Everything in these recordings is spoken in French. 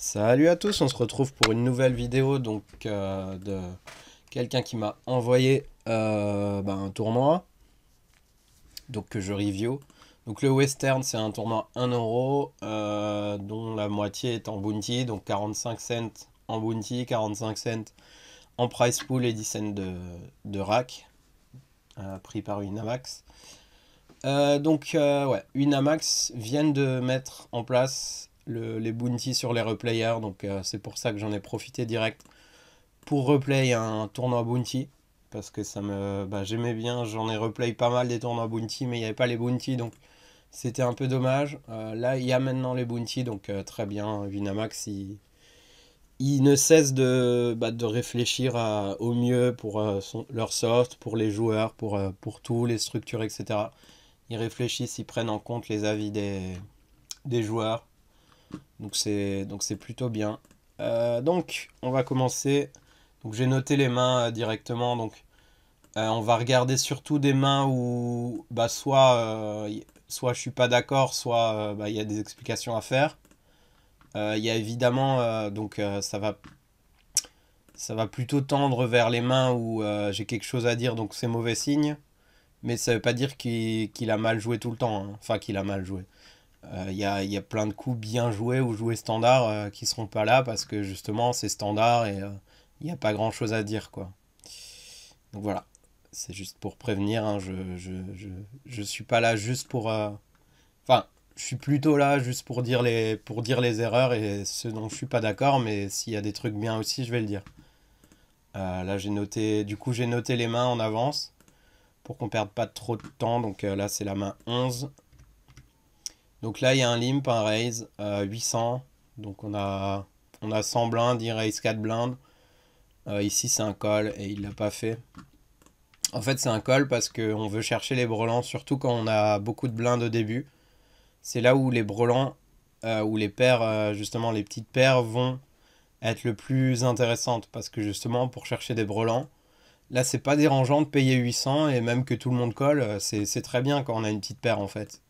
Salut à tous, on se retrouve pour une nouvelle vidéo donc euh, de quelqu'un qui m'a envoyé euh, ben, un tournoi donc que je review. Donc le Western c'est un tournoi 1€ euro, euh, dont la moitié est en bounty, donc 45 cents en bounty, 45 cents en price pool et 10 cents de, de rack pris par Unamax. Amax. donc ouais, une vient de mettre en place les bounties sur les replayers. Donc euh, c'est pour ça que j'en ai profité direct pour replay un tournoi bounty. Parce que ça me, bah, j'aimais bien, j'en ai replay pas mal des tournois bounty, mais il n'y avait pas les bounty donc c'était un peu dommage. Euh, là, il y a maintenant les bounty donc euh, très bien, Vinamax, il, ne cesse de, bah, de réfléchir au mieux pour leur soft, pour les joueurs, pour, pour tout, les structures, etc. Ils réfléchissent, ils prennent en compte les avis des, des joueurs. Donc c'est donc c'est plutôt bien. Euh, donc on va commencer. Donc j'ai noté les mains euh, directement. Donc euh, on va regarder surtout des mains où bah soit je soit je suis pas d'accord, soit bah, il y a des explications à faire. Il y a évidemment donc ça va ça va plutôt tendre vers les mains où j'ai quelque chose à dire donc c'est mauvais signe. Mais ça veut pas dire qu'il a mal joué tout le temps. Hein. Enfin qu'il a mal joué. Euh, il y a, plein de coups bien joués ou joués standard euh, qui seront pas là parce que justement c'est standard et euh, il n'y a pas grand chose à dire quoi. Donc voilà, c'est juste pour prévenir, hein. je, je, suis pas là juste pour... Enfin, je suis plutôt là juste pour dire les, pour dire les erreurs et ce dont je suis pas d'accord, mais s'il y a des trucs bien aussi, je vais le dire. là, j'ai noté, du coup, j'ai noté les mains en avance pour qu'on perde pas trop de temps. Donc là, c'est la main 11. Donc là, il y a un limp, un raise, 800. Euh, Donc on a, on a 100 blindes, il raise 4 blindes. Euh, ici, c'est un call et il l'a pas fait. En fait, c'est un call parce qu'on veut chercher les brelans, surtout quand on a beaucoup de blindes au début. C'est là où les brelans, ou euh, où les paires, justement les petites paires, vont être le plus intéressantes. Parce que justement, pour chercher des brelans, là, c'est pas dérangeant de payer 800 et même que tout le monde colle, c'est très bien quand on a une petite paire en fait.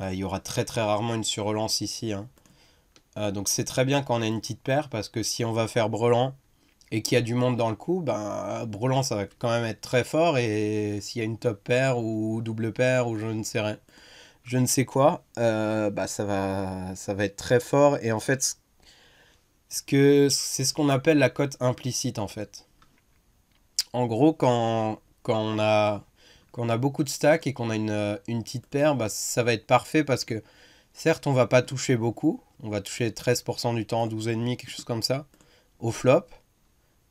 Euh, il y aura très très rarement une surrelance ici. Hein. Euh, donc c'est très bien quand on a une petite paire parce que si on va faire Brelan et qu'il y a du monde dans le coup, ben, Brelan ça va quand même être très fort et s'il y a une top paire ou double paire ou je ne sais rien, je ne sais quoi, euh, bah, ça, va, ça va être très fort et en fait ce que c'est ce qu'on appelle la cote implicite en fait. En gros quand, quand on a quand on a beaucoup de stacks et qu'on a une, euh, une petite paire, bah, ça va être parfait parce que certes, on va pas toucher beaucoup. On va toucher 13% du temps, 12,5, quelque chose comme ça, au flop.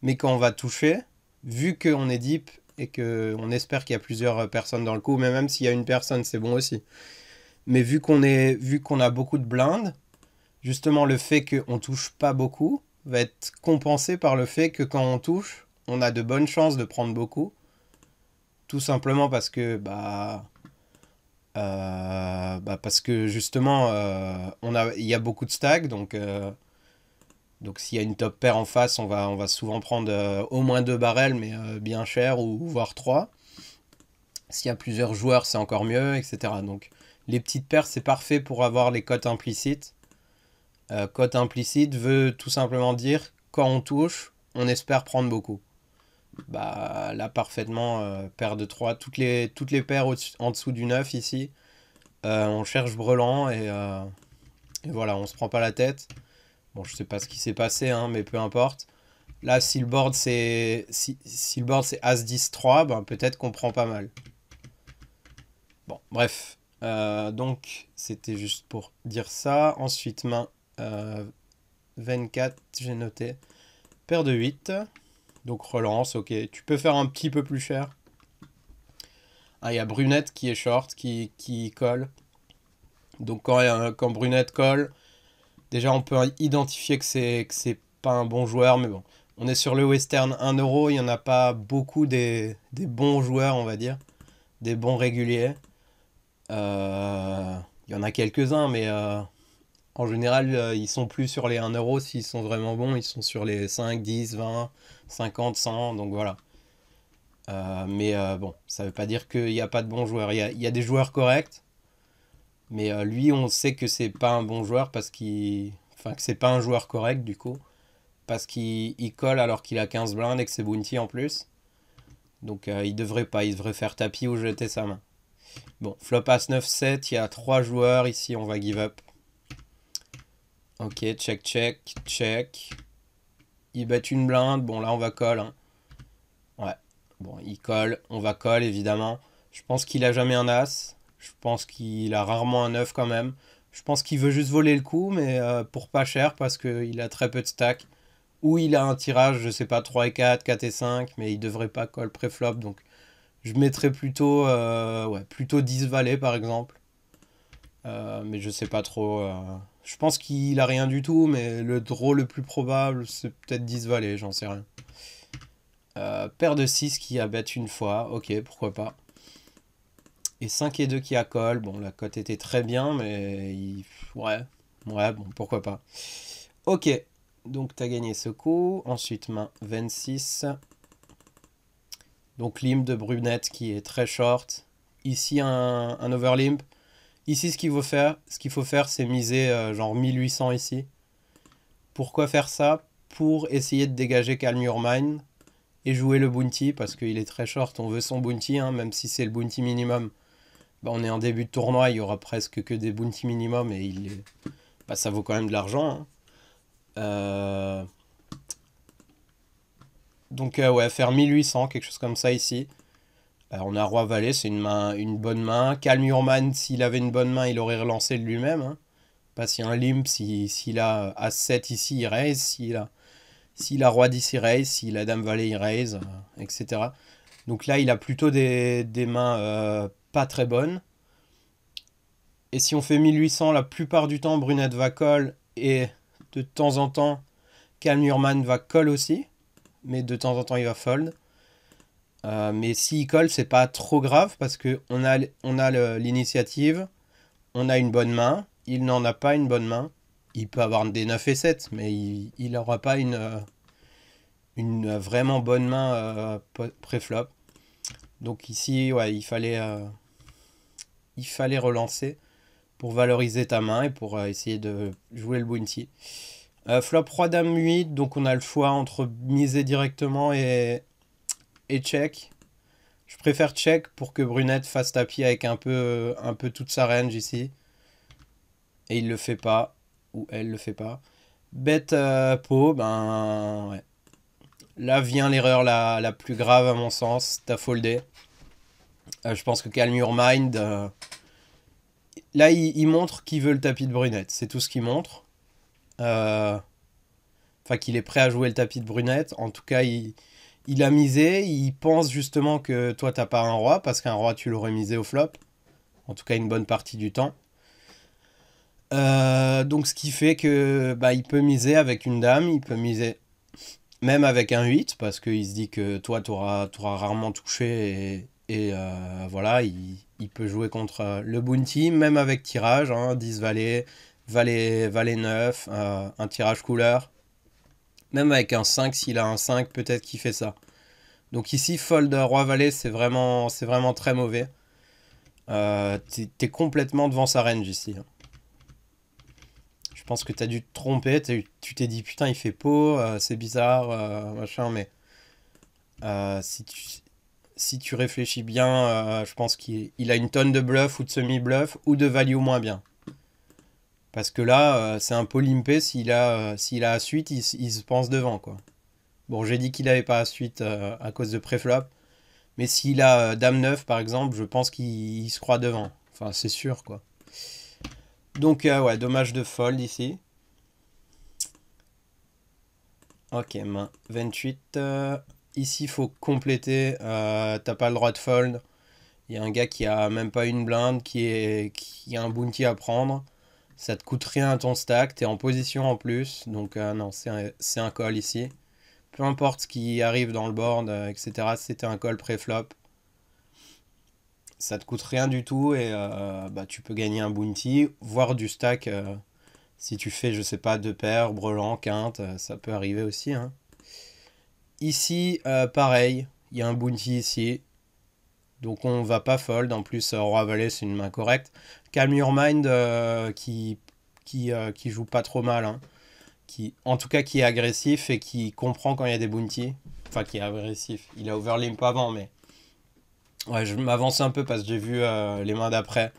Mais quand on va toucher, vu qu'on est deep et qu'on espère qu'il y a plusieurs euh, personnes dans le coup, mais même s'il y a une personne, c'est bon aussi. Mais vu qu'on est, vu qu'on a beaucoup de blindes, justement le fait qu'on touche pas beaucoup va être compensé par le fait que quand on touche, on a de bonnes chances de prendre beaucoup tout simplement parce que, bah, euh, bah parce que justement, euh, on a, il y a beaucoup de stacks donc, euh, donc s'il y a une top paire en face, on va, on va souvent prendre au moins deux barrels, mais bien cher, ou voire trois. S'il y a plusieurs joueurs, c'est encore mieux, etc. Donc les petites paires, c'est parfait pour avoir les cotes implicites. cote implicite veut tout simplement dire quand on touche, on espère prendre beaucoup bah, là parfaitement, euh, paire de 3. Toutes les, toutes les paires en dessous du 9 ici. Euh, on cherche Brelan euh, et, voilà, on se prend pas la tête. Bon, je sais pas ce qui s'est passé, hein, mais peu importe. Là, si le board c'est si, board c'est As 10 3, peut-être qu'on prend pas mal. Bon, bref. donc, c'était juste pour dire ça. Ensuite, main 24, j'ai noté. Paire de 8. Donc relance, ok. Tu peux faire un petit peu plus cher. Ah, il y a Brunette qui est short, qui, colle. Donc quand, Brunette colle, déjà on peut identifier que c'est, que c'est pas un bon joueur, mais bon. On est sur le western 1 euro, il n'y en a pas beaucoup des, bons joueurs, on va dire. Des bons réguliers. Euh, il y en a quelques-uns, mais euh, en général, euh, ils sont plus sur les 1 euro s'ils sont vraiment bons. Ils sont sur les 5, 10, 20, 50, 100, donc voilà. Euh, mais euh, bon, ça ne veut pas dire qu'il n'y a pas de bons joueurs. Il y a, des joueurs corrects, mais euh, lui, on sait que c'est pas un bon joueur parce qu'il. Enfin, que c'est pas un joueur correct du coup, parce qu'il colle alors qu'il a 15 blindes et que c'est Bounty en plus. Donc il devrait pas, il devrait faire tapis ou jeter sa main. Bon, flop As 9-7, il y a 3 joueurs, ici on va give up. Ok, check, check, check. Il bête une blinde. Bon, là, on va colle. Hein. Ouais. Bon, il colle. On va colle, évidemment. Je pense qu'il a jamais un as. Je pense qu'il a rarement un 9 quand même. Je pense qu'il veut juste voler le coup, mais euh, pour pas cher, parce qu'il a très peu de stack. Ou il a un tirage, je sais pas, 3 et 4, 4 et 5, mais il devrait pas call pré-flop. Donc je mettrais plutôt, euh, plutôt 10 valets par exemple. Euh, mais je sais pas trop. Je pense qu'il a rien du tout, mais le draw le plus probable, c'est peut-être 10 valets, j'en sais rien. Euh, paire de 6 qui bet une fois, ok, pourquoi pas. Et 5 et 2 qui accolent, bon, la cote était très bien, mais il... ouais, ouais, bon, pourquoi pas. Ok, donc t'as gagné ce coup, ensuite main 26. Donc limp de brunette qui est très short. Ici un, un overlimp. Ici, ce qu'il faut faire, ce qu'il faut faire, c'est miser euh, genre 1800 ici. Pourquoi faire ça Pour essayer de dégager Calm Your Mind et jouer le bounty parce qu'il est très short. On veut son bounty, hein, même si c'est le bounty minimum. Bah, on est en début de tournoi, il y aura presque que des bounty minimum et il bah, ça vaut quand même de l'argent. Hein. Euh, donc euh, ouais, faire 1800, quelque chose comme ça ici on a Roi Valet, c'est une, main, une bonne main. Calmurman, s'il avait une bonne main, il aurait relancé de lui-même. Hein. pas si un limp, s'il a 7 ici, il raise. S'il a, si a Roi 10, il raise. S'il a Dame Valet, il raise, euh, etc. Donc là, il a plutôt des, mains euh, pas très bonnes. Et si on fait 1800, la plupart du temps, Brunette va call. Et de temps en temps, Calmurman va call aussi. Mais de temps en temps, il va fold. Mais euh, mais s'il colle, c'est pas trop grave parce que on a, on a l'initiative, on a une bonne main. Il n'en a pas une bonne main. Il peut avoir des 9 et 7, mais il n'aura pas une, euh, une vraiment bonne main euh, pré-flop. Donc ici, il fallait, il fallait relancer pour valoriser ta main et pour essayer de jouer le bounty. flop 3 dame 8, donc on a le choix entre miser directement et, et check. Je préfère check pour que Brunette fasse tapis avec un peu, euh, un peu toute sa range ici. Et il le fait pas. Ou elle le fait pas. Bête euh, ben Là vient l'erreur la, la, plus grave à mon sens. T'as foldé. Euh, je pense que Calm Your Mind. Euh. Là, il, il montre qu'il veut le tapis de Brunette. C'est tout ce qu'il montre. Enfin, qu'il est prêt à jouer le tapis de Brunette. En tout cas, il, il a misé, il pense justement que toi t'as pas un roi, parce qu'un roi tu l'aurais misé au flop, en tout cas une bonne partie du temps. Euh, donc ce qui fait que bah, il peut miser avec une dame, il peut miser même avec un 8, parce qu'il se dit que toi t'auras auras rarement touché, et, euh, voilà, il, peut jouer contre euh, le bounty, même avec tirage, 10 hein, valets, valet, valet 9, un tirage couleur. Même avec un 5, s'il a un 5, peut-être qu'il fait ça. Donc ici, fold Roi-Valet, c'est vraiment, vraiment très mauvais. Euh, t'es complètement devant sa range ici. Hein. Je pense que t'as dû te tromper, tu t'es dit putain il fait pot, euh, c'est bizarre, euh, machin, mais si, tu, si tu réfléchis bien, je pense qu'il a une tonne de bluff ou de semi-bluff ou de value moins bien. Parce que là, euh, c'est un peu limpé. S'il a, euh, s'il a suite, il, se pense devant. quoi. Bon, j'ai dit qu'il n'avait pas à suite euh, à cause de préflop. Mais s'il a Dame 9, par exemple, je pense qu'il se croit devant. Enfin, c'est sûr, quoi. Donc, ouais, dommage de fold ici. Ok, main 28. Ici, il faut compléter. T'as pas le droit de fold. Il y a un gars qui a même pas une blinde, qui, est, qui a un bounty à prendre. Ça te coûte rien à ton stack, es en position en plus, donc euh, non, c'est un, un, call ici. Peu importe ce qui arrive dans le board, euh, etc., c'était un call pré-flop. Ça te coûte rien du tout et euh, bah, tu peux gagner un bounty, voire du stack. si tu fais, je sais pas, deux paires, brelan, quinte, ça peut arriver aussi. Hein. Ici, pareil, il y a un bounty ici, donc on va pas fold. En plus, euh, Roi Valet, c'est une main correcte. Calm Your Mind euh, qui, qui, euh, qui, joue pas trop mal. Hein. Qui, en tout cas, qui est agressif et qui comprend quand il y a des bounties. Enfin, qui est agressif. Il a Overlimp avant, mais. Ouais, je m'avance un peu parce que j'ai vu les mains d'après.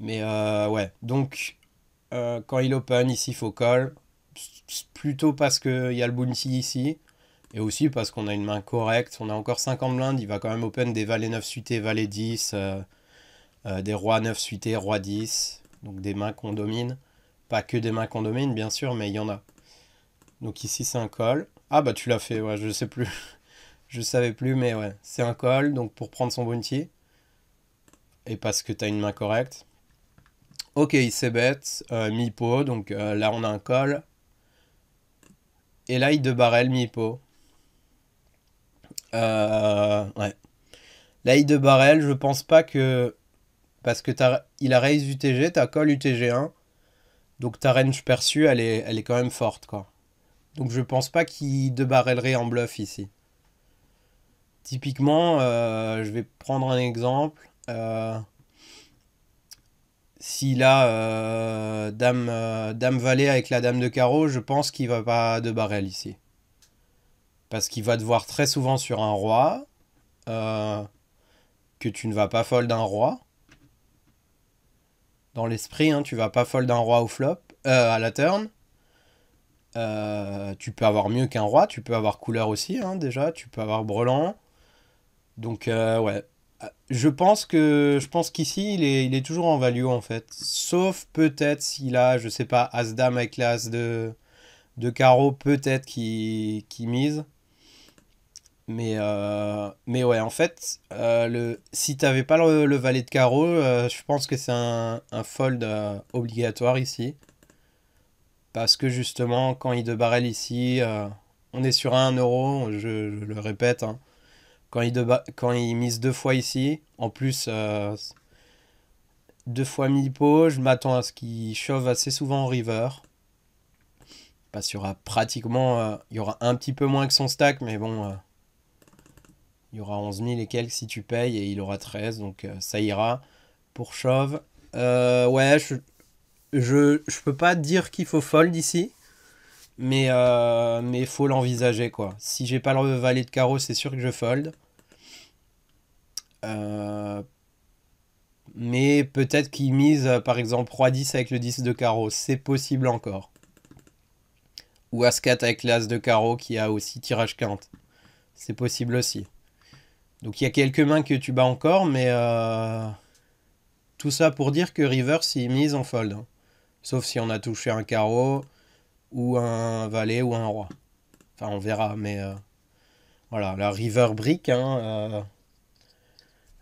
Mais ouais. Donc, quand il open, ici, il faut call. Plutôt parce qu'il y a le bounty ici. Et aussi parce qu'on a une main correcte. On a encore 5 en Il va quand même open des valets 9 suité, Valets 10, euh, euh, des rois 9 suité, Rois 10. Donc des mains qu'on domine. Pas que des mains qu'on domine, bien sûr, mais il y en a. Donc ici, c'est un call. Ah bah tu l'as fait, ouais, je sais plus. je savais plus, mais ouais. C'est un call, donc pour prendre son bounty. Et parce que tu as une main correcte. Ok, il bête, euh, mi-pot, donc là on a un call. Et là il de barrel mi-pot. Euh, là il de Barrel, je pense pas que. Parce que as... il a raise UTG, t'as call UTG1. Donc ta range perçue, elle est, elle est quand même forte, quoi. Donc je pense pas qu'il de en bluff ici. Typiquement, euh, je vais prendre un exemple. si euh, S'il a dame, dame valet avec la dame de carreau, je pense qu'il va pas de barrel ici parce qu'il va te voir très souvent sur un roi, euh, que tu ne vas pas folle d'un roi. Dans l'esprit, hein, tu vas pas folle d'un roi au flop, euh, à la turn. Euh, tu peux avoir mieux qu'un roi, tu peux avoir couleur aussi, hein, déjà, tu peux avoir brelan. Donc, ouais. Je pense que je pense qu'ici, il est, toujours en value, en fait. Sauf peut-être s'il a, je sais pas, As-Dame avec l'As de, de carreau, peut-être qui mise. Mais, euh, mais ouais, en fait, euh, le, si t'avais pas le, valet de carreau, euh, je pense que c'est un, fold obligatoire ici. Parce que justement, quand il de ici, on est sur 1 euro, je, le répète. Hein. Quand, il quand il mise deux fois ici, en plus, deux fois mi-pot, je m'attends à ce qu'il shove assez souvent en river. Parce qu'il y aura pratiquement, il y aura un petit peu moins que son stack, mais bon, il y aura 11 000 et quelques si tu payes et il aura 13, donc euh, ça ira pour Chauve. Euh, ouais, je, je, peux pas dire qu'il faut fold ici, mais euh, mais faut l'envisager quoi. Si j'ai pas le valet de carreau, c'est sûr que je fold. mais peut-être qu'il mise par exemple 3 10 avec le 10 de carreau, c'est possible encore. Ou as 4 avec l'as de carreau qui a aussi tirage quinte. C'est possible aussi. Donc il y a quelques mains que tu bats encore, mais euh, tout ça pour dire que River s'y mise en fold. Hein. Sauf si on a touché un carreau, ou un valet, ou un roi. Enfin, on verra, mais euh, voilà, la River Brick. Hein, euh,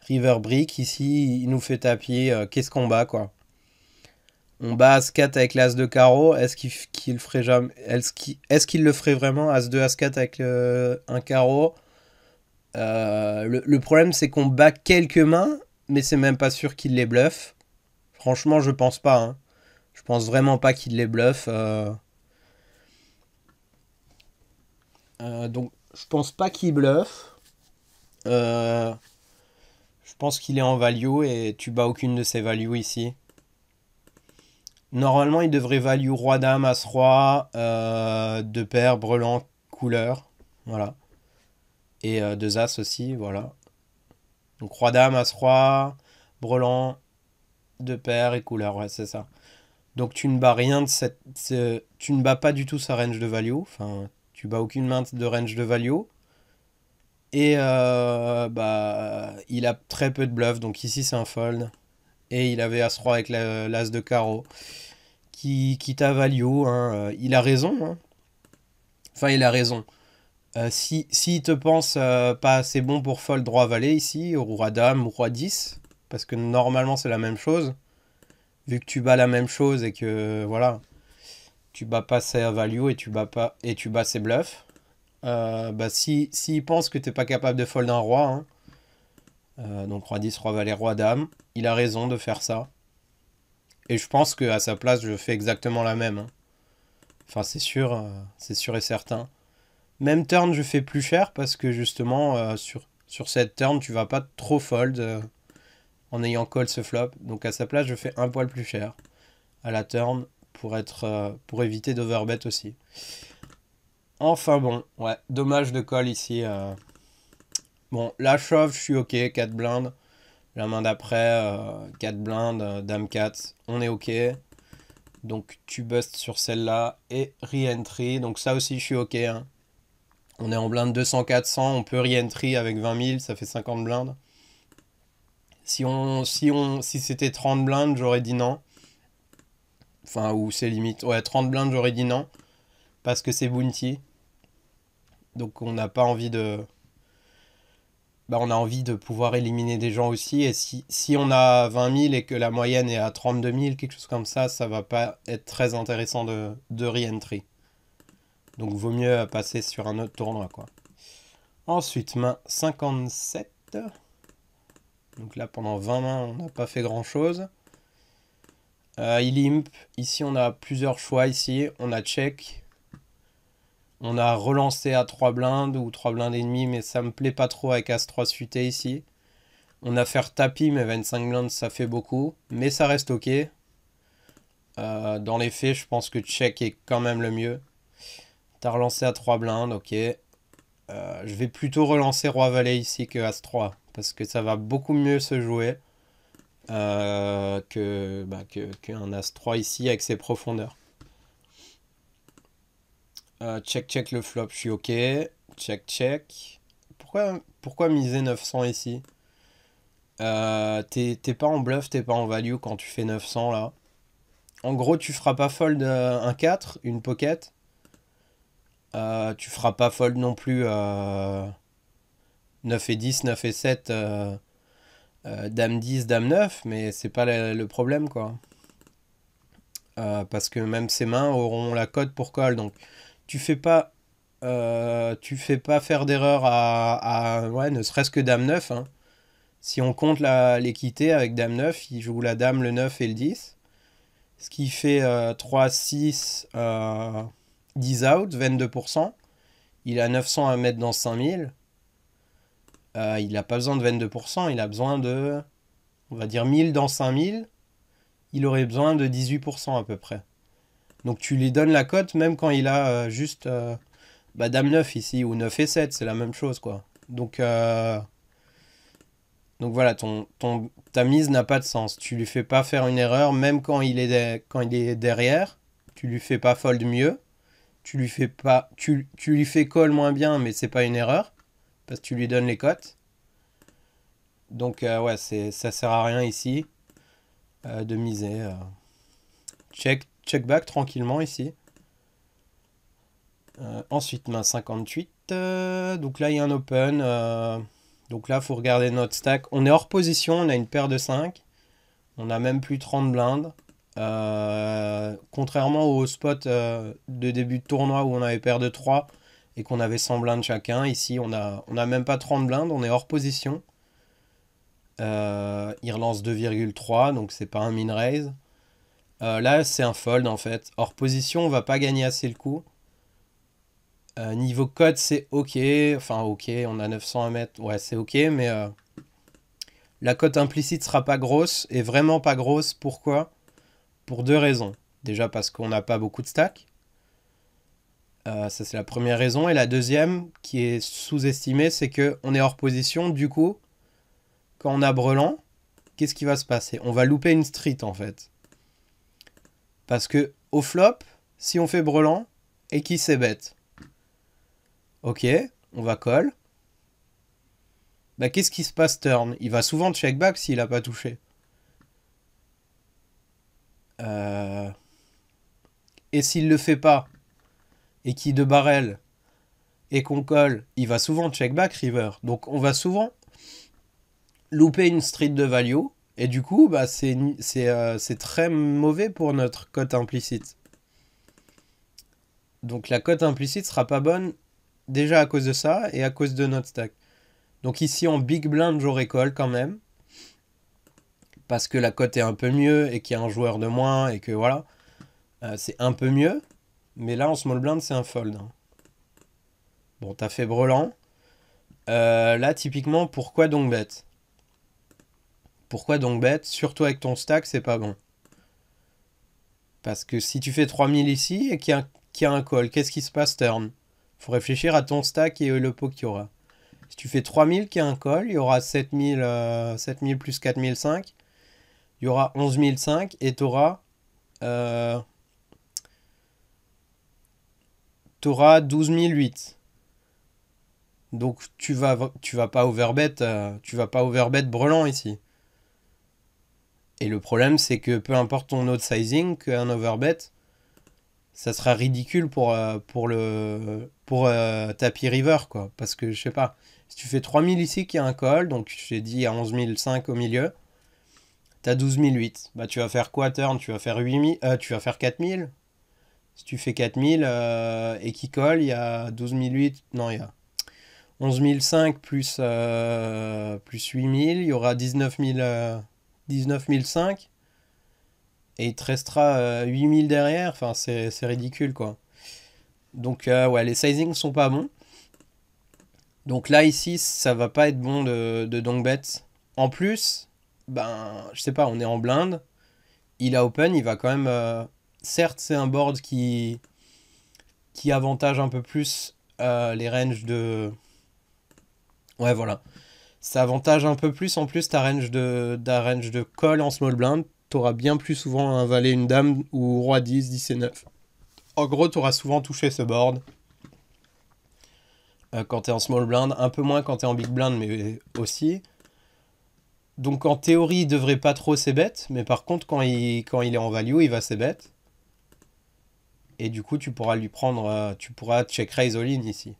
River Brick, ici, il nous fait tapier. Qu'est-ce qu'on bat, quoi on bat As-4 avec l'As de carreau, est-ce qu'il ferait jamais... est-ce qu'il le ferait vraiment As-2, As-4 avec un carreau euh, le, problème, c'est qu'on bat quelques mains, mais c'est même pas sûr qu'il les bluffe. Franchement, je pense pas. Hein. Je pense vraiment pas qu'il les bluffe. Euh. Euh, donc, je pense pas qu'il bluffe. Je pense qu'il est en value et tu bats aucune de ses values ici. Normalement, il devrait value roi-dame, as-roi, deux paires, brelan, couleur. Voilà. Et euh, deux As aussi, voilà. Donc Roi-Dame, As-Roi, Brelan, deux paires et couleur, ouais, c'est ça. Donc tu ne bats rien de cette. tu ne bats pas du tout sa range de value. Enfin, tu bats aucune main de range de value. Et euh, bah, il a très peu de bluffs. donc ici c'est un fold. Et il avait As-Roi avec l'As de carreau qui, qui t'a value. Hein. Euh, il a raison. Hein. Enfin, il a raison. S'il euh, si, te pense euh, pas assez bon pour fold droit valet ici, ou roi dame, ou roi 10, parce que normalement c'est la même chose, vu que tu bats la même chose et que voilà, tu bats pas ses value et tu bats pas et tu bats ses bluffs. Euh, bah, si s'il pense que t'es pas capable de fold un roi, hein, donc roi 10, roi valet, roi dame, il a raison de faire ça. Et je pense que à sa place, je fais exactement la même. Hein. Enfin, c'est sûr, c'est sûr et certain. Même turn, je fais plus cher parce que justement, euh, sur, sur cette turn, tu vas pas trop fold euh, en ayant call ce flop. Donc à sa place, je fais un poil plus cher à la turn pour, être, euh, pour éviter d'overbet aussi. Enfin bon, ouais, dommage de call ici. Bon, la shove, je suis ok, 4 blindes. La main d'après, 4 blindes, dame 4, on est ok. Donc tu bustes sur celle-là et re-entry. Donc ça aussi, je suis ok. Hein. On est en blinde 200-400, on peut re-entry avec 20 000, ça fait 50 blindes. Si, on, si, on, si c'était 30 blindes, j'aurais dit non. Enfin, ou c'est limite. Ouais, 30 blindes, j'aurais dit non. Parce que c'est bounty. Donc on n'a pas envie de... Bah, on a envie de pouvoir éliminer des gens aussi. Et si, si on a 20 000 et que la moyenne est à 32 000, quelque chose comme ça, ça va pas être très intéressant de, de re-entry. Donc vaut mieux passer sur un autre tournoi, quoi. Ensuite, main 57. Donc là, pendant 20 mains, on n'a pas fait grand-chose. Euh, il imp. Ici, on a plusieurs choix. Ici, on a check. On a relancé à 3 blindes ou 3 blindes et mais ça me plaît pas trop avec As-3 suité ici. On a faire tapis, mais 25 blindes, ça fait beaucoup. Mais ça reste OK. Euh, dans les faits, je pense que check est quand même le mieux. T'as relancé à 3 blindes, ok. Euh, je vais plutôt relancer Roi Valet ici que As 3. Parce que ça va beaucoup mieux se jouer euh, qu'un bah, As 3 ici avec ses profondeurs. Euh, check, check le flop, je suis ok. Check, check. Pourquoi, pourquoi miser 900 ici T'es pas en bluff, t'es pas en value quand tu fais 900 là. En gros, tu feras pas fold un 4, une pocket euh, tu feras pas fold non plus 9 euh, et 10, 9 et 7, euh, dame 10, dame 9, mais c'est pas le, problème quoi. parce que même ses mains auront la cote pour call. Donc tu fais pas, tu fais pas faire d'erreur à, ouais, ne serait-ce que dame 9. Hein. Si on compte l'équité avec dame 9, il joue la dame, le 9 et le 10. Ce qui fait 3, 6, 10 out, 22%. Il a 900 à mettre dans 5000. Euh, il n'a pas besoin de 22%, il a besoin de, on va dire, 1000 dans 5000. Il aurait besoin de 18% à peu près. Donc tu lui donnes la cote même quand il a euh, juste euh, bah, Dame 9 ici, ou 9 et 7, c'est la même chose quoi. Donc, donc voilà, ton, ton, ta mise n'a pas de sens. Tu lui fais pas faire une erreur, même quand il est, quand il est derrière, tu lui fais pas fold mieux tu lui fais pas tu, lui fais call moins bien mais c'est pas une erreur parce que tu lui donnes les cotes donc euh, ouais c'est ça sert à rien ici euh, de miser euh. check check back tranquillement ici ensuite main 58 donc là il y a un open donc là faut regarder notre stack on est hors position on a une paire de 5 on a même plus 30 blindes euh, contrairement au spot euh, de début de tournoi où on avait paire de 3 et qu'on avait 100 blindes chacun, ici on n'a on a même pas 30 blindes, on est hors position. Euh, il relance 2,3, donc c'est pas un min-raise. là c'est un fold en fait. Hors position, on va pas gagner assez le coup. niveau cote c'est ok. Enfin, ok, on a 900 à Ouais, c'est ok, mais la cote implicite sera pas grosse. Et vraiment pas grosse. Pourquoi pour deux raisons. Déjà parce qu'on n'a pas beaucoup de stacks. Euh, ça, c'est la première raison. Et la deuxième, qui est sous-estimée, c'est qu'on est hors position. Du coup, quand on a Brelan, qu'est-ce qui va se passer On va louper une street, en fait. Parce que au flop, si on fait Brelan, et qui c'est bête Ok, on va call. Bah, qu'est-ce qui se passe turn Il va souvent check back s'il n'a pas touché. Euh, et s'il le fait pas, et qui de barrel, et qu'on colle, il va souvent check back river. Donc on va souvent louper une street de value, et du coup, bah, euh, c'est très mauvais pour notre cote implicite. Donc la cote implicite sera pas bonne déjà à cause de ça et à cause de notre stack. Donc ici en big blind, j'aurais call quand même parce que la cote est un peu mieux et qu'il y a un joueur de moins et que voilà, euh, c'est un peu mieux. Mais là, en small blind, c'est un fold. Hein. Bon, t'as fait brelant. Euh, là, typiquement, pourquoi donc bête Pourquoi donc bête Surtout avec ton stack, c'est pas bon. Parce que si tu fais 3000 ici et qu'il y, a un call, qu'est-ce qui se passe turn faut réfléchir à ton stack et le pot qu'il y aura. Si tu fais 3000 qui a un call, il y aura 7000, 7000 euh, plus 4005 il y aura 11005 et tu auras, euh, 12008. Donc tu vas tu vas pas overbet euh, tu vas pas overbet ici. Et le problème c'est que peu importe ton note sizing qu'un overbet ça sera ridicule pour euh, pour le pour euh, tapis river quoi parce que je sais pas si tu fais 3000 ici qui a un call donc j'ai dit à 11005 au milieu T'as 12008. Bah, tu vas faire quoi turn Tu vas faire 8000 euh, Tu vas faire 4000 Si tu fais 4000 euh, et qui colle, il y a 12008. Non, il y a 11005 plus, euh, plus 8000. Il y aura 19 19005. Euh, et il te restera 8000 derrière. Enfin, c'est ridicule, quoi. Donc, ouais, les sizings sont pas bons. Donc là, ici, ça va pas être bon de, de donk En plus, ben, je sais pas, on est en blinde. Il a open, il va quand même. Euh, certes, c'est un board qui, qui avantage un peu plus euh, les ranges de. Ouais, voilà. Ça avantage un peu plus en plus ta range de, ta de call en small blind. T'auras bien plus souvent un valet, une dame ou roi 10, 10 et 9. En gros, t'auras souvent touché ce board euh, quand t'es en small blind, un peu moins quand t'es en big blind, mais aussi. Donc en théorie, il devrait pas trop bête. mais par contre, quand il, est en value, il va bête. Et du coup, tu pourras lui prendre, euh, tu pourras check raise all ici.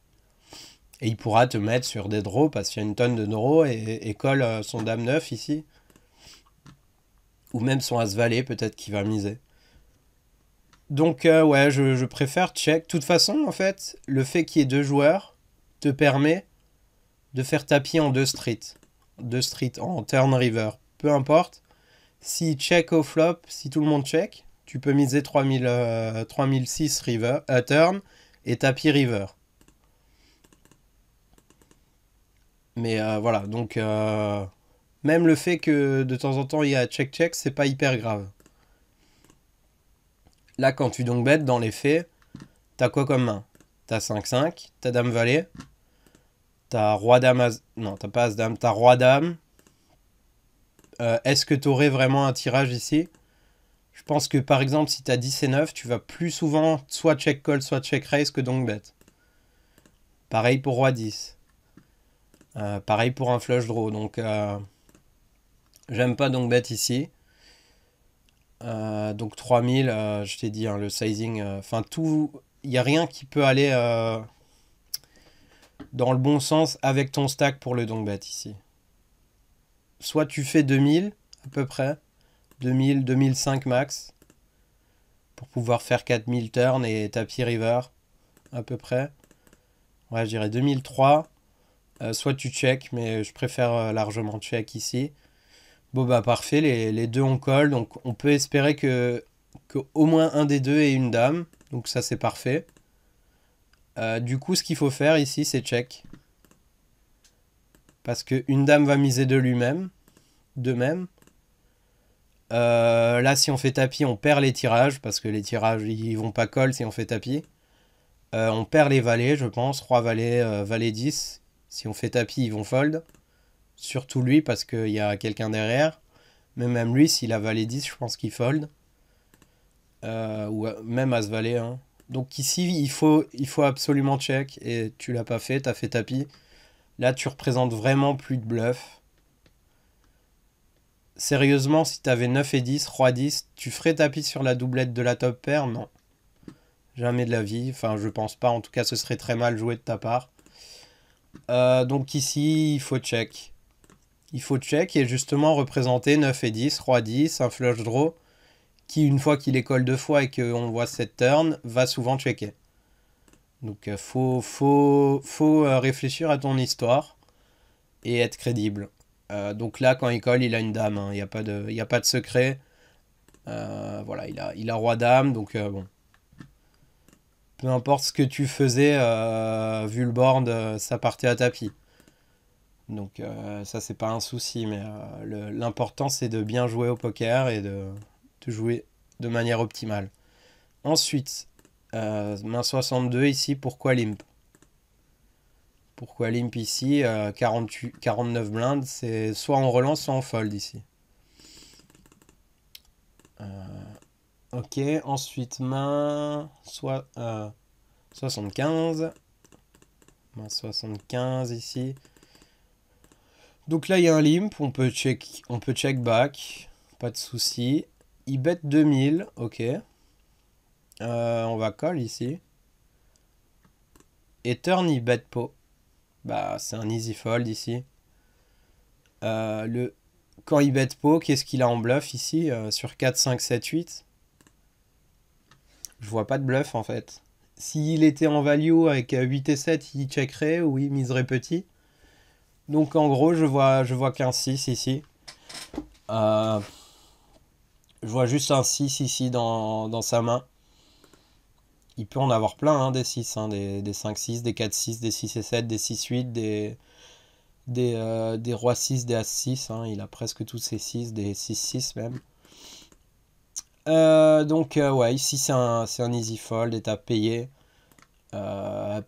Et il pourra te mettre sur des draws parce qu'il y a une tonne de draws et, colle euh, son dame neuf ici. Ou même son as valet, peut-être qu'il va miser. Donc euh, ouais, je, je, préfère check. De toute façon, en fait, le fait qu'il y ait deux joueurs te permet de faire tapis en deux streets de street en turn river. Peu importe. Si check au flop, si tout le monde check, tu peux miser 3000, 3006 euh, river, euh, turn et tapis river. Mais euh, voilà, donc même le fait que de temps en temps il y a check check, c'est pas hyper grave. Là, quand tu donc bête dans les faits, t'as quoi comme main T'as 5-5, t'as dame valet, T'as roi dame. Non, t'as pas as dame. T'as roi dame. Euh, est-ce que t'aurais vraiment un tirage ici Je pense que par exemple, si t'as 10 et 9, tu vas plus souvent soit check call, soit check raise que donc bet. Pareil pour roi 10. Euh, pareil pour un flush draw. Donc, euh, j'aime pas donc bet ici. donc 3000, je t'ai dit, hein, le sizing. Enfin, tout. Il n'y a rien qui peut aller dans le bon sens avec ton stack pour le donk bet ici. Soit tu fais 2000 à peu près, 2000, 2005 max, pour pouvoir faire 4000 turns et tapis river à peu près. Ouais, je dirais 2003. Euh, soit tu check, mais je préfère euh, largement check ici. Bon bah parfait, les, deux on colle, donc on peut espérer que, au moins un des deux ait une dame, donc ça c'est parfait. Euh, du coup, ce qu'il faut faire ici, c'est check. Parce qu'une dame va miser de lui-même. De même. Euh, là, si on fait tapis, on perd les tirages. Parce que les tirages, ils vont pas coller si on fait tapis. Euh, on perd les valets, je pense. Roi, valet, valet 10. Si on fait tapis, ils vont fold. Surtout lui, parce qu'il y a quelqu'un derrière. Mais même lui, s'il a valet 10, je pense qu'il fold. ou même as valet, hein. Donc ici, il faut, il faut absolument check. Et tu l'as pas fait, tu as fait tapis. Là, tu représentes vraiment plus de bluff. Sérieusement, si tu avais 9 et 10, roi 10, tu ferais tapis sur la doublette de la top paire Non. Jamais de la vie. Enfin, je pense pas. En tout cas, ce serait très mal joué de ta part. Euh, donc ici, il faut check. Il faut check et justement représenter 9 et 10, roi 10, un flush draw qui, une fois qu'il est deux fois et qu'on voit cette turn, va souvent checker. Donc euh, faut, faut, faut euh, réfléchir à ton histoire et être crédible. Euh, donc là, quand il colle, il a une dame, hein. il n'y a, pas de, il a pas de secret. voilà, il a, il a roi-dame, donc bon. Peu importe ce que tu faisais, vu le board, ça partait à tapis. Donc ça, c'est pas un souci, mais l'important, c'est de bien jouer au poker et de, jouer de manière optimale. Ensuite, euh, main 62 ici, pourquoi limp Pourquoi limp ici 48, euh, 49 blindes, c'est soit en relance, soit on fold ici. Euh, ok, ensuite main soit, 75. Main 75 ici. Donc là, il y a un limp, on peut check, on peut check back, pas de souci il bet 2000, ok. Euh, on va call ici. Et turn, il bet pot. Bah, c'est un easy fold ici. Euh, le... Quand il bet pot, qu'est-ce qu'il a en bluff ici euh, Sur 4, 5, 7, 8 Je vois pas de bluff en fait. S'il était en value avec 8 et 7, il checkerait ou il miserait petit. Donc en gros, je vois, je vois qu'un 6 ici. Euh, je vois juste un 6 ici dans, sa main. Il peut en avoir plein, hein, des 6, des, 5-6, des 4-6, des 6 et 7, des 6-8, des, des, rois 6, des as 6. Hein. il a presque tous ses 6, des 6-6 même. Euh, donc, euh, ouais, ici c'est un, easy fold, tas payé.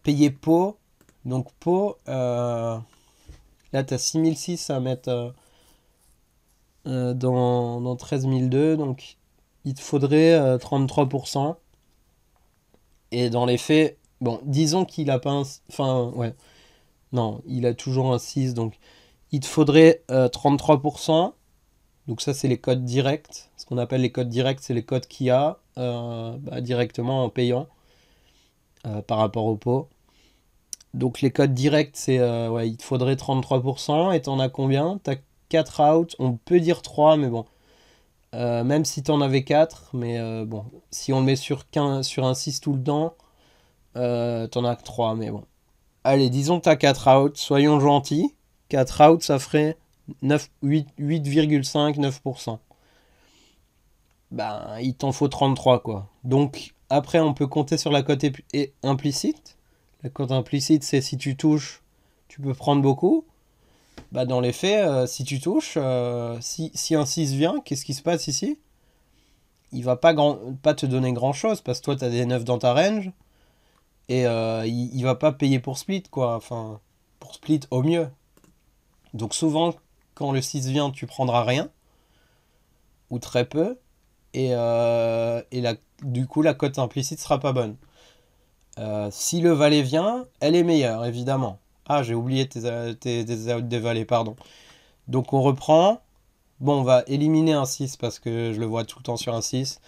payé pot. Donc, pot, euh, là t'as 6006 à mettre euh, dans, dans 13002, donc il te faudrait 33%. Euh, Et dans les faits, bon, disons qu'il a pas un. Enfin, ouais. Non, il a toujours un 6, donc il te faudrait 33%. Euh, donc ça, c'est les codes directs. Ce qu'on appelle les codes directs, c'est les codes qu'il a bah, directement en payant par rapport au pot. Donc les codes directs, c'est ouais, il te faudrait 33%. Et t'en as combien T'as 4 outs, on peut dire 3, mais bon. Euh, même si tu en avais 4, mais euh, bon, si on le met sur, sur un 6 tout le temps, euh, t'en as que 3, mais bon. Allez, disons que t'as 4 outs, soyons gentils. 4 outs, ça ferait 8,5, 9%. Ben, il t'en faut 33, quoi. Donc, après, on peut compter sur la cote implicite. La cote implicite, c'est si tu touches, tu peux prendre beaucoup bah dans les faits, euh, si tu touches, euh, si, si, un 6 vient, qu'est-ce qui se passe ici Il va pas, grand, pas te donner grand-chose, parce que toi, tu as des 9 dans ta range, et euh, il, va pas payer pour split, quoi. Enfin, pour split au mieux. Donc souvent, quand le 6 vient, tu prendras rien, ou très peu, et, et la, du coup, la cote implicite sera pas bonne. si le valet vient, elle est meilleure, évidemment. Ah, j'ai oublié tes, tes, des vallées, pardon. Donc on reprend. Bon, on va éliminer un 6 parce que je le vois tout le temps sur un 6.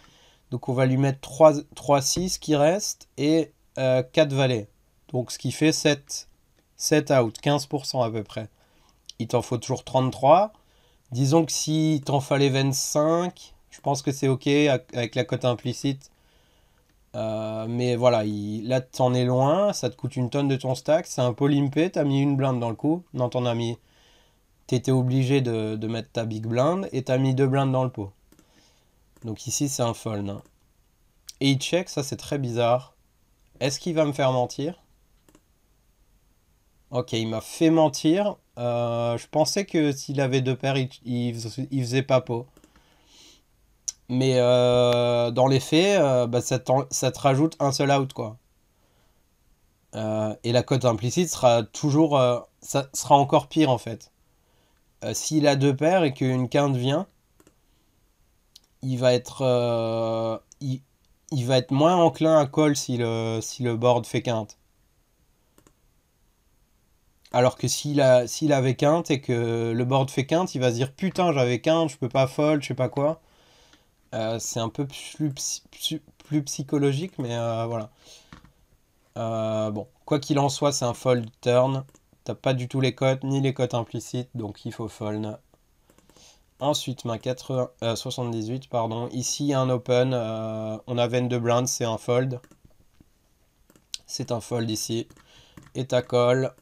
Donc on va lui mettre 3, 6 qui restent et 4 euh, vallées. Donc ce qui fait 7, 7 out, 15% à peu près. Il t'en faut toujours 33. Disons que si t'en fallait 25, je pense que c'est OK avec la cote implicite. Euh, mais voilà, là t'en es loin, ça te coûte une tonne de ton stack, c'est un pot limpé, t'as mis une blinde dans le coup, non t'en as mis, t'étais obligé de, mettre ta big blinde, et t'as mis deux blindes dans le pot. Donc ici c'est un fold. Hein. Et il check, ça c'est très bizarre. Est-ce qu'il va me faire mentir Ok, il m'a fait mentir. Euh, je pensais que s'il avait deux paires, il, il faisait pas pot. Mais euh, dans les faits, euh, bah, ça, te rajoute un seul out. quoi. Euh, et la cote implicite sera toujours. ça sera encore pire en fait. S'il a deux paires et qu'une quinte vient, il va être. Il, va être moins enclin à call si le, si board fait quinte. Alors que s'il avait quinte et que le board fait quinte, il va se dire putain j'avais quinte, je peux pas fold, je sais pas quoi. Euh, c'est un peu plus, psychologique, mais euh, voilà. Euh, bon, quoi qu'il en soit, c'est un fold turn. T'as pas du tout les cotes, ni les cotes implicites, donc il faut fold. Ensuite, main 80, 78, pardon. Ici, un open. on a veine de blind, c'est un fold. C'est un fold ici. Et ta call.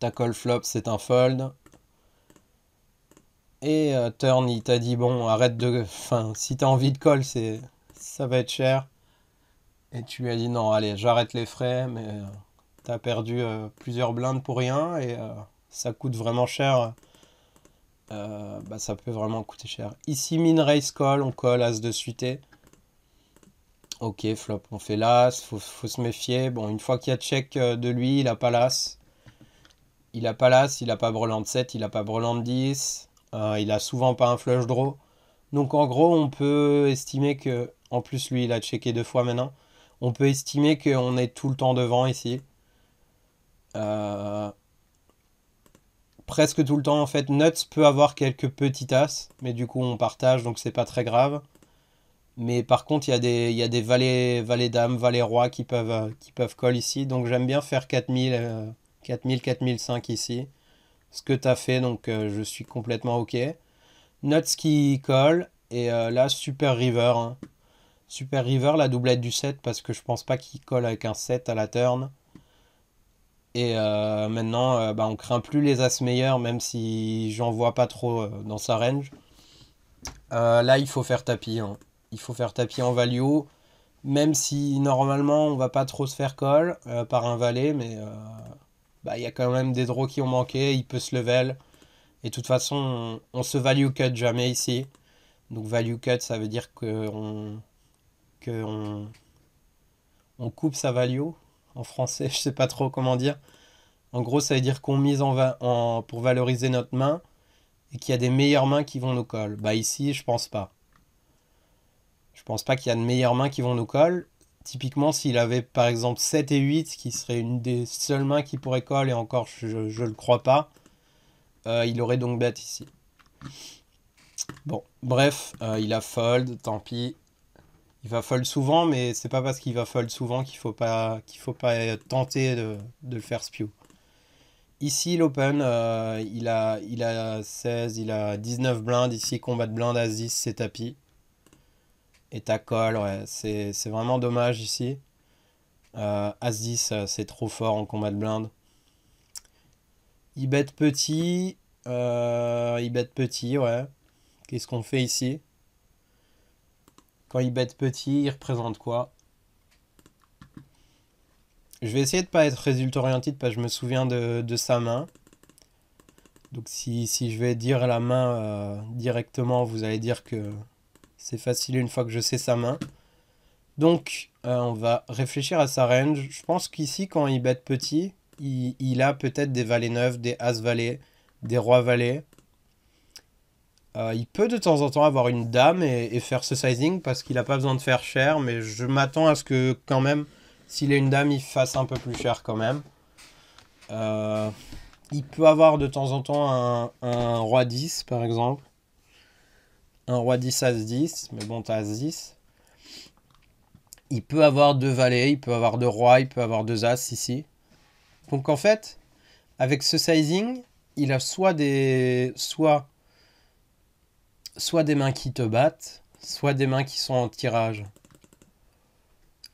Ta call flop, c'est un fold. Et euh, Turn, il t'a dit bon, arrête de. Enfin, si t'as envie de call, c'est... ça va être cher. Et tu lui as dit non, allez, j'arrête les frais, mais euh, t'as perdu euh, plusieurs blindes pour rien et ça coûte vraiment cher. Bah, ça peut vraiment coûter cher. Ici, min race call, on colle as de suité. Ok, flop, on fait l'as, faut, faut se méfier. Bon, une fois qu'il y a check de lui, il a pas l'as. Il a pas l'as, il a pas de 7, il a pas de 10. Euh, il a souvent pas un flush draw. Donc en gros, on peut estimer que. En plus, lui, il a checké deux fois maintenant. On peut estimer qu'on est tout le temps devant ici. Euh, presque tout le temps en fait. Nuts peut avoir quelques petites As. mais du coup on partage donc c'est pas très grave. Mais par contre il y a des, il y des valets, valets dames, valets rois qui peuvent, euh, qui peuvent call ici. Donc j'aime bien faire 4000, 4000, 4005 ici ce que tu as fait, donc euh, je suis complètement OK. Nuts qui colle, et euh, là, Super River. Hein. Super River, la doublette du 7, parce que je pense pas qu'il colle avec un 7 à la turn. Et euh, maintenant, on ne bah, on craint plus les As meilleurs, même si j'en vois pas trop dans sa range. là, il faut faire tapis. Hein. Il faut faire tapis en value. Même si normalement, on va pas trop se faire call par un valet, mais bah, y a quand même des draws qui ont manqué, il peut se level. Et de toute façon, on, se value cut jamais ici. Donc value cut, ça veut dire qu'on que on, on coupe sa value. En français, je sais pas trop comment dire. En gros, ça veut dire qu'on mise en, va, en pour valoriser notre main et qu'il y a des meilleures mains qui vont nous call. Bah ici, je pense pas. Je pense pas qu'il y a de meilleures mains qui vont nous call. Typiquement, s'il avait par exemple 7 et 8, qui serait une des seules mains qui pourrait coller, et encore je, ne le crois pas, euh, il aurait donc bet ici. Bon, bref, euh, il a fold, tant pis. Il va fold souvent, mais c'est pas parce qu'il va fold souvent qu'il ne faut pas tenter de, le faire spew. Ici, l'open, euh, il, a, il a 16, il a 19 blindes. Ici, combat de blindes, à 10, c'est tapis. Et ta colle, ouais. C'est, vraiment dommage ici. Euh, As-10, c'est trop fort en combat de blinde. Il bet petit. Euh, il bet petit, ouais. Qu'est-ce qu'on fait ici Quand il bet petit, il représente quoi Je vais essayer de ne pas être résultat orienté parce que je me souviens de, sa main. Donc si, je vais dire la main euh, directement, vous allez dire que c'est facile une fois que je sais sa main. Donc, euh, on va réfléchir à sa range. Je pense qu'ici, quand il bête petit, il, a peut-être des valets neufs, des as valets, des rois valets. Euh, il peut de temps en temps avoir une dame et, faire ce sizing parce qu'il n'a pas besoin de faire cher, mais je m'attends à ce que quand même, s'il a une dame, il fasse un peu plus cher quand même. Euh, il peut avoir de temps en temps un, un roi 10 par exemple un roi 10 as 10, mais bon, t'as as 10. Il peut avoir deux valets, il peut avoir deux rois, il peut avoir deux as ici. Donc en fait, avec ce sizing, il a soit des, soit, soit des mains qui te battent, soit des mains qui sont en tirage.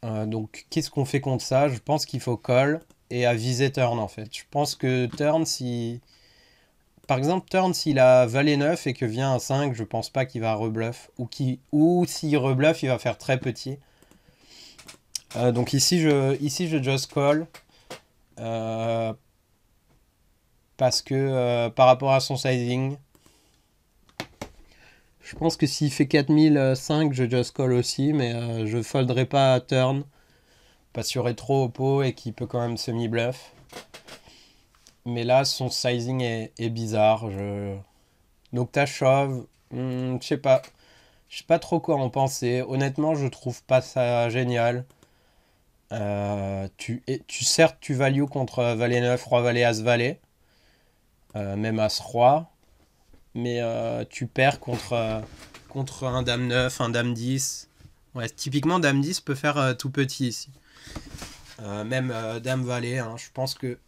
Euh, donc qu'est-ce qu'on fait contre ça Je pense qu'il faut call et aviser turn en fait. Je pense que turn, si par exemple, Turn, s'il a valet 9 et que vient un 5, je pense pas qu'il va rebluff. Ou, qui, ou s'il rebluff, il va faire très petit. Euh, donc ici je, ici, je just call. Euh, parce que euh, par rapport à son sizing, je pense que s'il fait 4005, je just call aussi, mais je folderai pas turn. Parce qu'il y aurait trop au pot et qu'il peut quand même semi-bluff mais là, son sizing est, bizarre. Je... Donc ta hmm, je sais pas. Je sais pas trop quoi en penser. Honnêtement, je trouve pas ça génial. Euh, tu, et, tu, certes, tu values contre Valet 9, Roi Valet, As Valet. Euh, même As Roi. Mais euh, tu perds contre, contre un Dame 9, un Dame 10. Ouais, typiquement, Dame 10 peut faire tout petit ici. même Dame Valet, hein, je pense que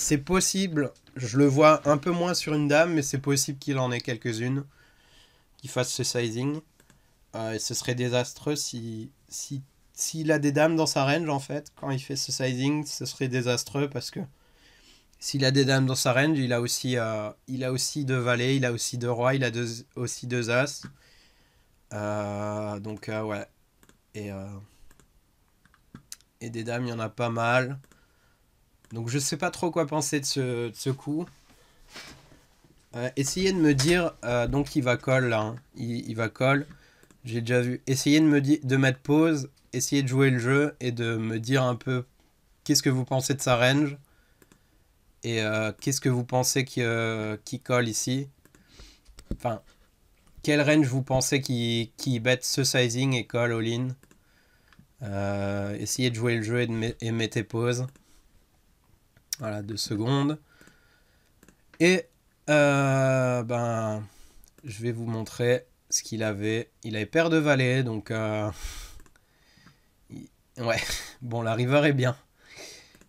c'est possible. Je le vois un peu moins sur une dame, mais c'est possible qu'il en ait quelques-unes qui fassent ce sizing. Euh, et ce serait désastreux si s'il a des dames dans sa range, en fait, quand il fait ce sizing, ce serait désastreux parce que s'il a des dames dans sa range, il a aussi, euh, il a aussi deux valets, il a aussi deux rois, il a deux, aussi deux as. Euh, donc, ouais. Et, et des dames, il y en a pas mal. Donc je ne sais pas trop quoi penser de ce, coup. Euh, essayez de me dire, euh, donc il va call là, hein. il, va call, j'ai déjà vu. Essayez de, me de mettre pause, essayez de jouer le jeu et de me dire un peu qu'est-ce que vous pensez de sa range et euh, qu'est-ce que vous pensez qui, colle ici. Enfin, quelle range vous pensez qui, qui ce sizing et call all-in. essayez de jouer le jeu et mettez pause. Voilà, deux secondes. Et euh, ben, je vais vous montrer ce qu'il avait. Il avait paire de valets, donc... Euh, ouais, bon, la river est bien.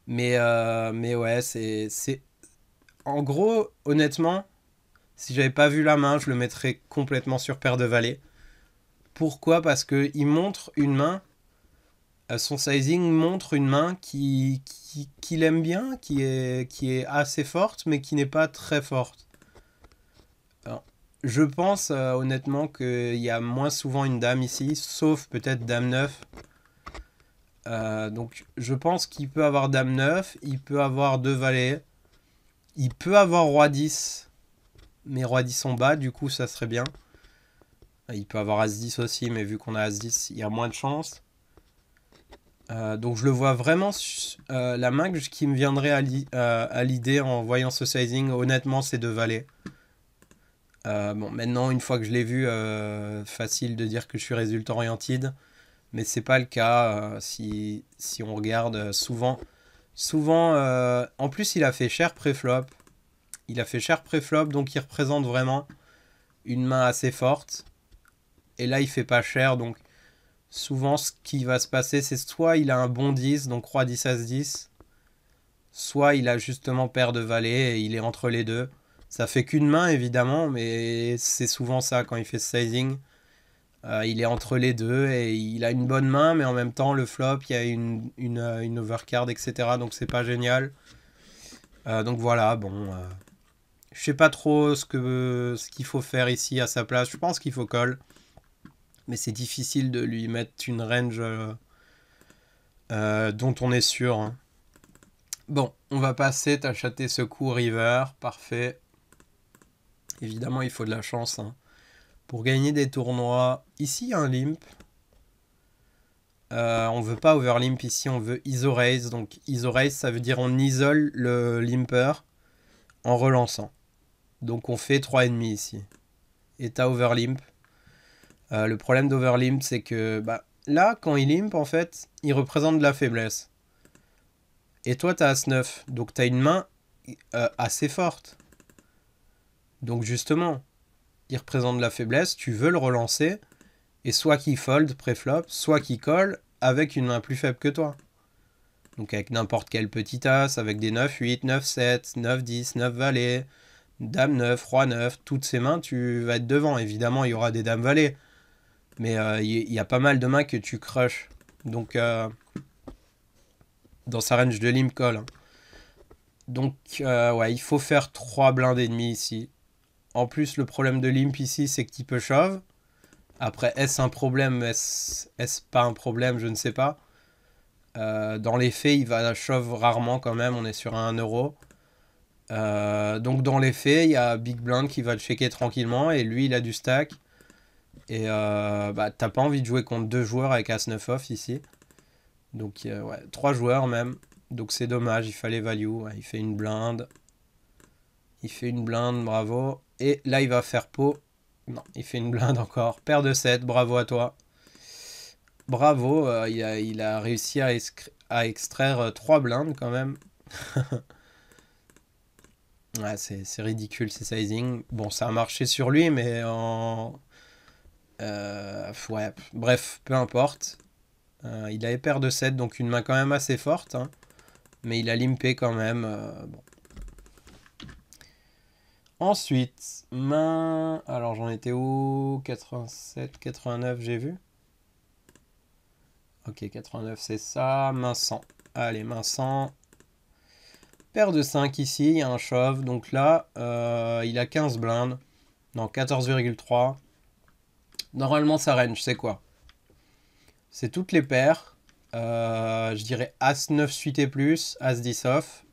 Mais, euh, mais ouais, c'est... En gros, honnêtement, si j'avais pas vu la main, je le mettrais complètement sur paire de valets. Pourquoi Parce qu'il montre une main son sizing montre une main qui, qui, l'aime bien, qui est, qui est assez forte, mais qui n'est pas très forte. je pense euh, honnêtement qu'il y a moins souvent une dame ici, sauf peut-être dame 9. Euh, donc je pense qu'il peut avoir dame 9, il peut avoir deux valets, il peut avoir roi 10, mais roi 10 en bas, du coup ça serait bien. Il peut avoir as 10 aussi, mais vu qu'on a as 10, il y a moins de chances. Euh, donc je le vois vraiment euh, la main qui me viendrait euh, à l'idée en voyant ce sizing, honnêtement, c'est de Valet. bon, maintenant, une fois que je l'ai vu, facile de dire que je suis résultat oriented, mais c'est pas le cas si, si, on regarde souvent. Souvent, en plus, il a fait cher préflop. Il a fait cher préflop, donc il représente vraiment une main assez forte. Et là, il fait pas cher, donc souvent ce qui va se passer, c'est soit il a un bon 10, donc roi 10 as 10, soit il a justement paire de valets et il est entre les deux. Ça fait qu'une main évidemment, mais c'est souvent ça quand il fait sizing. Euh, il est entre les deux et il a une bonne main, mais en même temps le flop, il y a une, euh, overcard, etc. Donc c'est pas génial. Euh, donc voilà, bon. je sais pas trop ce qu'il ce qu'il faut faire ici à sa place. Je pense qu'il faut call mais c'est difficile de lui mettre une range euh, euh, dont on est sûr. Hein. Bon, on va passer ce Secours River, parfait. Évidemment, il faut de la chance. Hein. Pour gagner des tournois, ici il y a un limp. On euh, on veut pas overlimp ici, on veut iso-raise. Donc iso-raise, ça veut dire on isole le limper en relançant. Donc on fait 3,5 ici. Et t'as overlimp. Euh, le problème d'Overlimp, c'est que bah, là, quand il limp, en fait, il représente de la faiblesse. Et toi, tu as As-9, donc tu as une main euh, assez forte. Donc justement, il représente de la faiblesse, tu veux le relancer, et soit qu'il fold, préflop, soit qu'il colle avec une main plus faible que toi. Donc avec n'importe quel petit as, avec des 9, 8, 9, 7, 9, 10, 9 valets, dame 9, roi 9, toutes ces mains, tu vas être devant. Évidemment, il y aura des dames valets. Mais il euh, y, a pas mal de mains que tu crushes. Donc, euh, dans sa range de limp call. Hein. Donc, euh, ouais, il faut faire 3 blindes et demi ici. En plus, le problème de limp ici, c'est qu'il peut shove. Après, est-ce un problème Est-ce pas un problème Je ne sais pas. dans les faits, il va shove rarement quand même. On est sur un 1 euro. donc dans les faits, il y a Big Blind qui va le checker tranquillement. Et lui, il a du stack. Et euh, bah, t'as pas envie de jouer contre deux joueurs avec As-9 off ici. Donc, ouais, trois joueurs même. Donc, c'est dommage, il fallait value. il fait une blinde. Il fait une blinde, bravo. Et là, il va faire peau. Non, il fait une blinde encore. Paire de 7, bravo à toi. Bravo, euh, il, a, il, a, réussi à, à extraire euh, trois blindes quand même. ouais, c'est ridicule ces sizing. Bon, ça a marché sur lui, mais en euh, bref, peu importe. Euh, il avait paire de 7, donc une main quand même assez forte. Hein. Mais il a limpé quand même. Euh, Ensuite, main... Alors j'en étais où 87, 89, j'ai vu. Ok, 89 c'est ça. Main 100. Allez, main 100. Paire de 5 ici, il y a un shove. Donc là, il a 15 blindes. Non, 14,3. Normalement, sa range, c'est quoi. C'est toutes les paires. Euh, je dirais As 9 suité plus, As 10 off.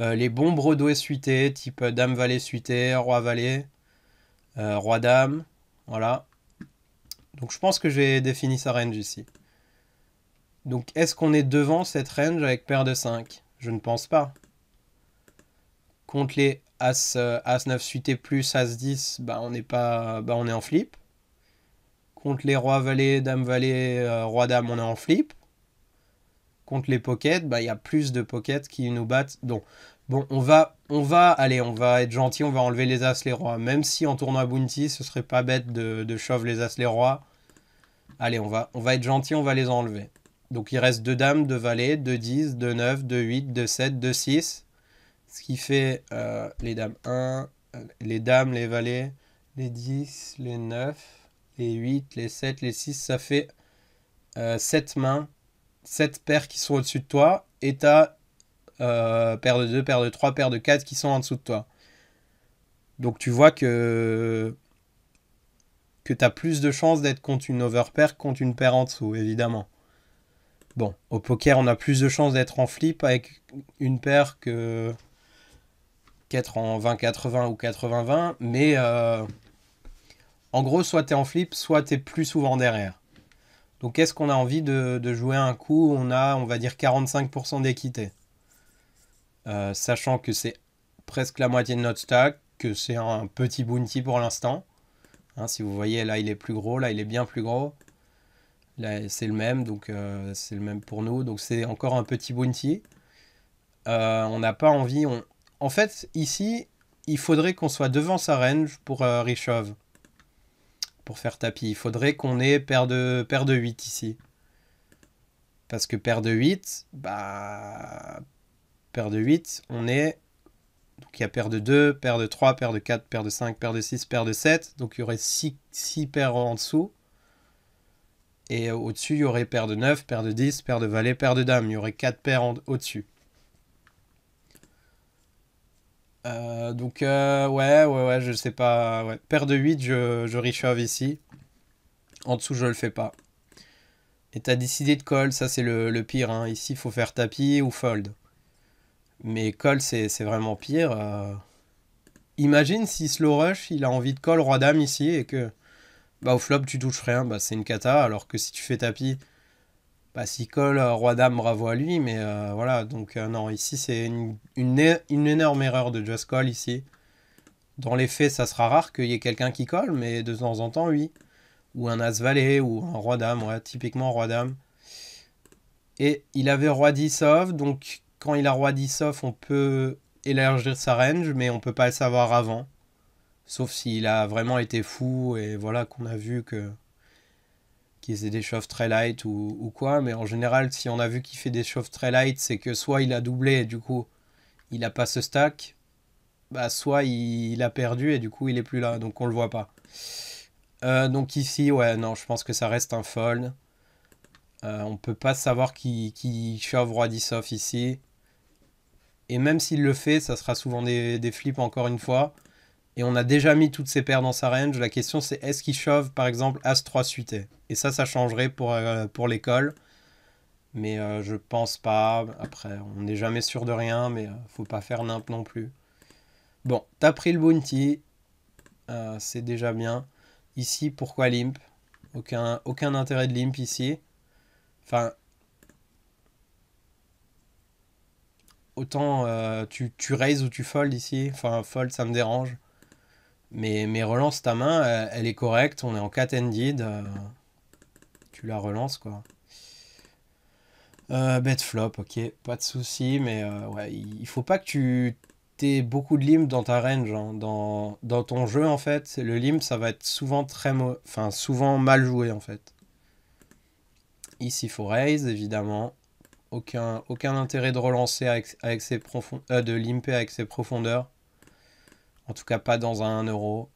Euh, les bons Broadway suité, type Dame Valet suité, Roi Valet, euh, Roi Dame. Voilà. Donc je pense que j'ai défini sa range ici. Donc est-ce qu'on est devant cette range avec paire de 5 Je ne pense pas. Contre les As, As 9 suité plus, As 10, bah on n'est pas. Bah on est en flip. Contre les rois valets, dames valets, euh, Rois-Dames, on est en flip. Contre les pockets, bah, il y a plus de pockets qui nous battent. Donc, bon, on va, on va, allez, on va être gentil, on va enlever les as, les rois. Même si en tournoi bounty, ce serait pas bête de, de les as, les rois. Allez, on va, on va être gentil, on va les enlever. Donc il reste deux dames, deux valets, deux 10, deux 9, deux 8, 2 7, 2 6. Ce qui fait euh, les dames 1, euh, les dames, les valets, les 10, les 9 les 8, les 7, les 6, ça fait 7 euh, mains, 7 paires qui sont au-dessus de toi, et tu as euh, paire de 2, paire de 3, paire de 4 qui sont en dessous de toi. Donc tu vois que, que tu as plus de chances d'être contre une overpair contre une paire en dessous, évidemment. Bon, au poker, on a plus de chances d'être en flip avec une paire que 4 en 20-80 ou 80-20, mais... Euh, en gros, soit tu es en flip, soit tu es plus souvent derrière. Donc est-ce qu'on a envie de, jouer un coup où on a, on va dire, 45% d'équité euh, Sachant que c'est presque la moitié de notre stack, que c'est un petit bounty pour l'instant. Hein, si vous voyez, là, il est plus gros, là, il est bien plus gros. Là, c'est le même, donc euh, c'est le même pour nous. Donc c'est encore un petit bounty. Euh, on n'a pas envie... On... En fait, ici, il faudrait qu'on soit devant sa range pour Rishov pour faire tapis. Il faudrait qu'on ait paire de, paire de 8 ici. Parce que paire de 8, bah... Paire de 8, on est... Donc il y a paire de 2, paire de 3, paire de 4, paire de 5, paire de 6, paire de 7. Donc il y aurait 6, 6 paires en dessous. Et au-dessus, il y aurait paire de 9, paire de 10, paire de valet, paire de dame. Il y aurait 4 paires au-dessus. Euh, donc, euh, ouais, ouais, ouais, je sais pas. Ouais. Paire de 8, je, je reshove ici. En dessous, je le fais pas. Et t'as décidé de call, ça c'est le, pire. Hein. Ici, il faut faire tapis ou fold. Mais call, c'est vraiment pire. Euh. Imagine si slow rush, il a envie de call roi dame ici et que bah, au flop, tu touches rien, bah, c'est une cata. Alors que si tu fais tapis, bah, s'il colle, euh, Roi-Dame, bravo à lui. Mais euh, voilà, donc euh, non, ici, c'est une, une, énorme erreur de Just Call ici. Dans les faits, ça sera rare qu'il y ait quelqu'un qui colle, mais de temps en temps, oui. Ou un As-Valet, ou un Roi-Dame, ouais, typiquement Roi-Dame. Et il avait Roi-10 donc quand il a Roi-10 off, on peut élargir sa range, mais on peut pas le savoir avant. Sauf s'il a vraiment été fou, et voilà qu'on a vu que qui faisait des chauffes très light ou, quoi. Mais en général, si on a vu qu'il fait des chauffes très light, c'est que soit il a doublé et du coup il n'a pas ce stack, bah, soit il, a perdu et du coup il est plus là, donc on le voit pas. Euh, donc ici, ouais, non, je pense que ça reste un fold. On euh, on peut pas savoir qui, qui shove roi ici. Et même s'il le fait, ça sera souvent des, des flips encore une fois et on a déjà mis toutes ses paires dans sa range. La question c'est est-ce qu'il shove par exemple As-3 suité Et ça, ça changerait pour, euh, pour l'école. Mais euh, je pense pas. Après, on n'est jamais sûr de rien, mais euh, faut pas faire nimp non plus. Bon, t'as pris le bounty. c'est déjà bien. Ici, pourquoi limp aucun, aucun intérêt de limp ici. Enfin, autant tu, tu raises ou tu fold ici. Enfin, fold, ça me dérange. Mais, relance ta main, euh, elle, est correcte, on est en cat-ended. Euh, tu la relances, quoi. Euh, bet flop, ok, pas de souci, mais euh, ouais, il faut pas que tu aies beaucoup de limp dans ta range. Hein. Dans, ton jeu, en fait, le limp, ça va être souvent très enfin, souvent mal joué, en fait. Ici, il faut raise, évidemment. Aucun, aucun intérêt de relancer avec, de limper avec ses profondeurs. En tout cas, pas dans un euro.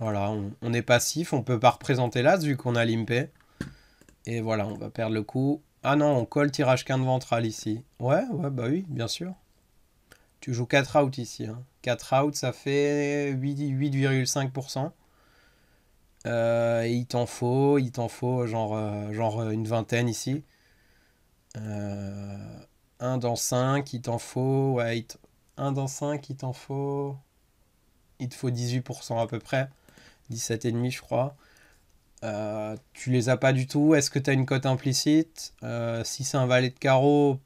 Voilà, on, est passif, on peut pas représenter l'as vu qu'on a l'impé. Et voilà, on va perdre le coup. Ah non, on colle tirage de ventral ici. Ouais, ouais, bah oui, bien sûr. Tu joues 4 out ici. 4 hein. out, ça fait 8,5%. et euh, il t'en faut, il t'en faut genre, euh, genre euh, une vingtaine ici. Un dans 5, il t'en faut, ouais, 1 dans 5, il t'en faut. Il te faut 18% à peu près. 17,5 je crois. Euh, tu les as pas du tout. Est-ce que tu as une cote implicite euh, Si c'est un valet de carreau,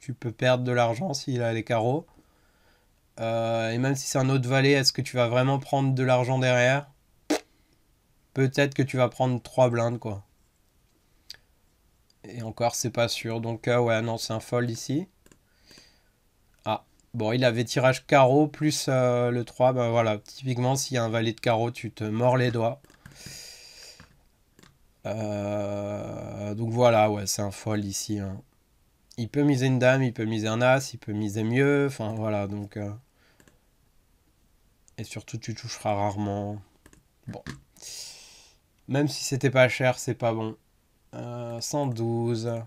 tu peux perdre de l'argent s'il a les carreaux. Euh, et même si c'est un autre valet, est-ce que tu vas vraiment prendre de l'argent derrière Peut-être que tu vas prendre 3 blindes quoi. Et encore, c'est pas sûr. Donc, ouais, non, c'est un fold ici. Bon, il avait tirage carreau plus euh, le 3. Ben bah, voilà, typiquement, s'il y a un valet de carreau, tu te mords les doigts. Euh, donc voilà, ouais, c'est un fold ici. Hein. Il peut miser une dame, il peut miser un as, il peut miser mieux. Enfin voilà, donc. Euh. Et surtout, tu toucheras rarement. Bon. Même si c'était pas cher, c'est pas bon. 112.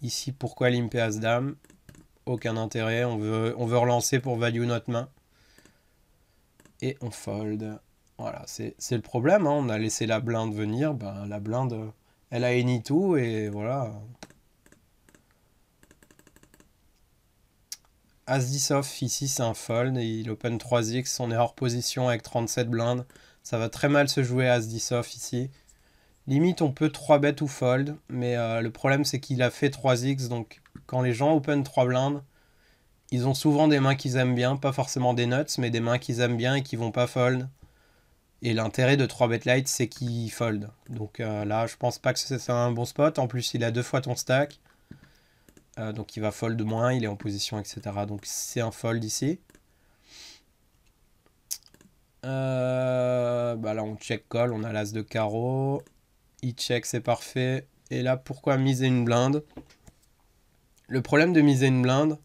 Ici, pourquoi limper dame aucun intérêt. On veut, on veut relancer pour value notre main. Et on fold. Voilà, c'est le problème. Hein. On a laissé la blinde venir. Ben, la blinde, elle a éni tout et voilà. as ici c'est un fold, et il open 3x, on est hors position avec 37 blindes. Ça va très mal se jouer as ici. Limite, on peut 3 bet ou fold, mais euh, le problème c'est qu'il a fait 3x, donc quand les gens open 3 blindes, ils ont souvent des mains qu'ils aiment bien, pas forcément des nuts, mais des mains qu'ils aiment bien et qui vont pas fold. Et l'intérêt de 3 bet light, c'est qu'il fold. Donc euh, là, je pense pas que c'est un bon spot. En plus, il a deux fois ton stack. Euh, donc il va fold moins, il est en position, etc. Donc c'est un fold ici. bah là on check call, on a l'as de carreau, il check, c'est parfait. Et là, pourquoi miser une blinde Le problème de miser une blinde,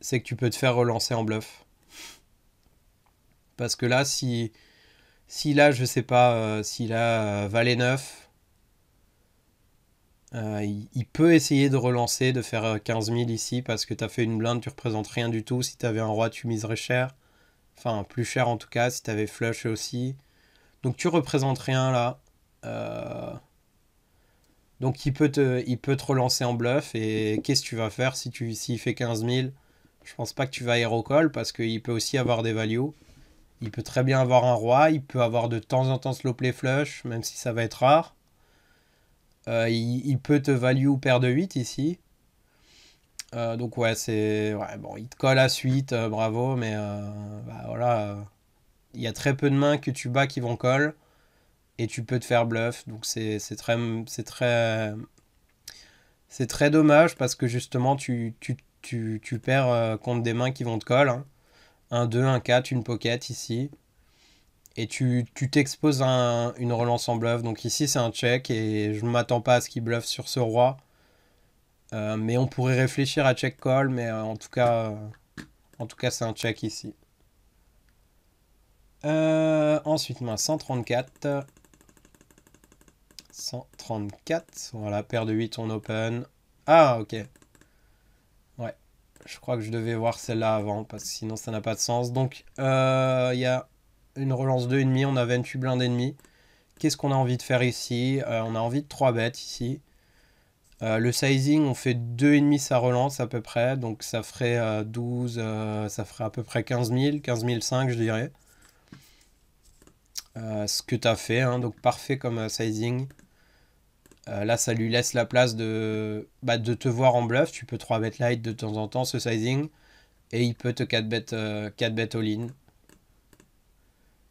c'est que tu peux te faire relancer en bluff. Parce que là, si, si là, je sais pas, euh, si là, euh, valet 9, euh, il, peut essayer de relancer, de faire 15 000 ici, parce que tu as fait une blinde, tu représentes rien du tout. Si tu avais un roi, tu miserais cher. Enfin, plus cher en tout cas, si tu avais flush aussi. Donc tu représentes rien là. Euh, donc il peut, te, il peut te relancer en bluff et qu'est-ce que tu vas faire si tu s'il fait 15 000 Je pense pas que tu vas hero call parce qu'il peut aussi avoir des values. Il peut très bien avoir un roi, il peut avoir de temps en temps slow les flush, même si ça va être rare. Euh, il, peut te value paire de 8 ici. Euh, donc ouais, c'est... bon, il te colle à suite, bravo, mais bah, voilà. Il y a très peu de mains que tu bats qui vont call et tu peux te faire bluff. Donc c'est très c'est très c'est très dommage parce que justement tu, tu, perds euh, contre des mains qui vont te coller. 1 hein. Un 2, un 4, une pocket ici. Et tu t'exposes tu une relance en bluff. Donc ici c'est un check et je ne m'attends pas à ce qu'il bluffe sur ce roi. Euh, mais on pourrait réfléchir à check call, mais euh, en tout cas, en tout cas c'est un check ici. ensuite, main 134. 134. Voilà, paire de 8, on open. Ah, ok. Ouais, je crois que je devais voir celle-là avant, parce que sinon ça n'a pas de sens. Donc, euh, il y a une relance 2,5, on a 28 blindes et Qu'est-ce qu'on a envie de faire ici euh, On a envie de 3 bêtes ici. Euh, le sizing, on fait 2,5 sa relance à peu près, donc ça ferait 12, ça ferait à peu près 15 000, 15 500 je dirais. ce que tu as fait, hein. donc parfait comme sizing. Euh, là, ça lui laisse la place de, bah, de te voir en bluff. Tu peux 3-bet light de temps en temps, ce sizing. Et il peut te 4-bet euh, all-in.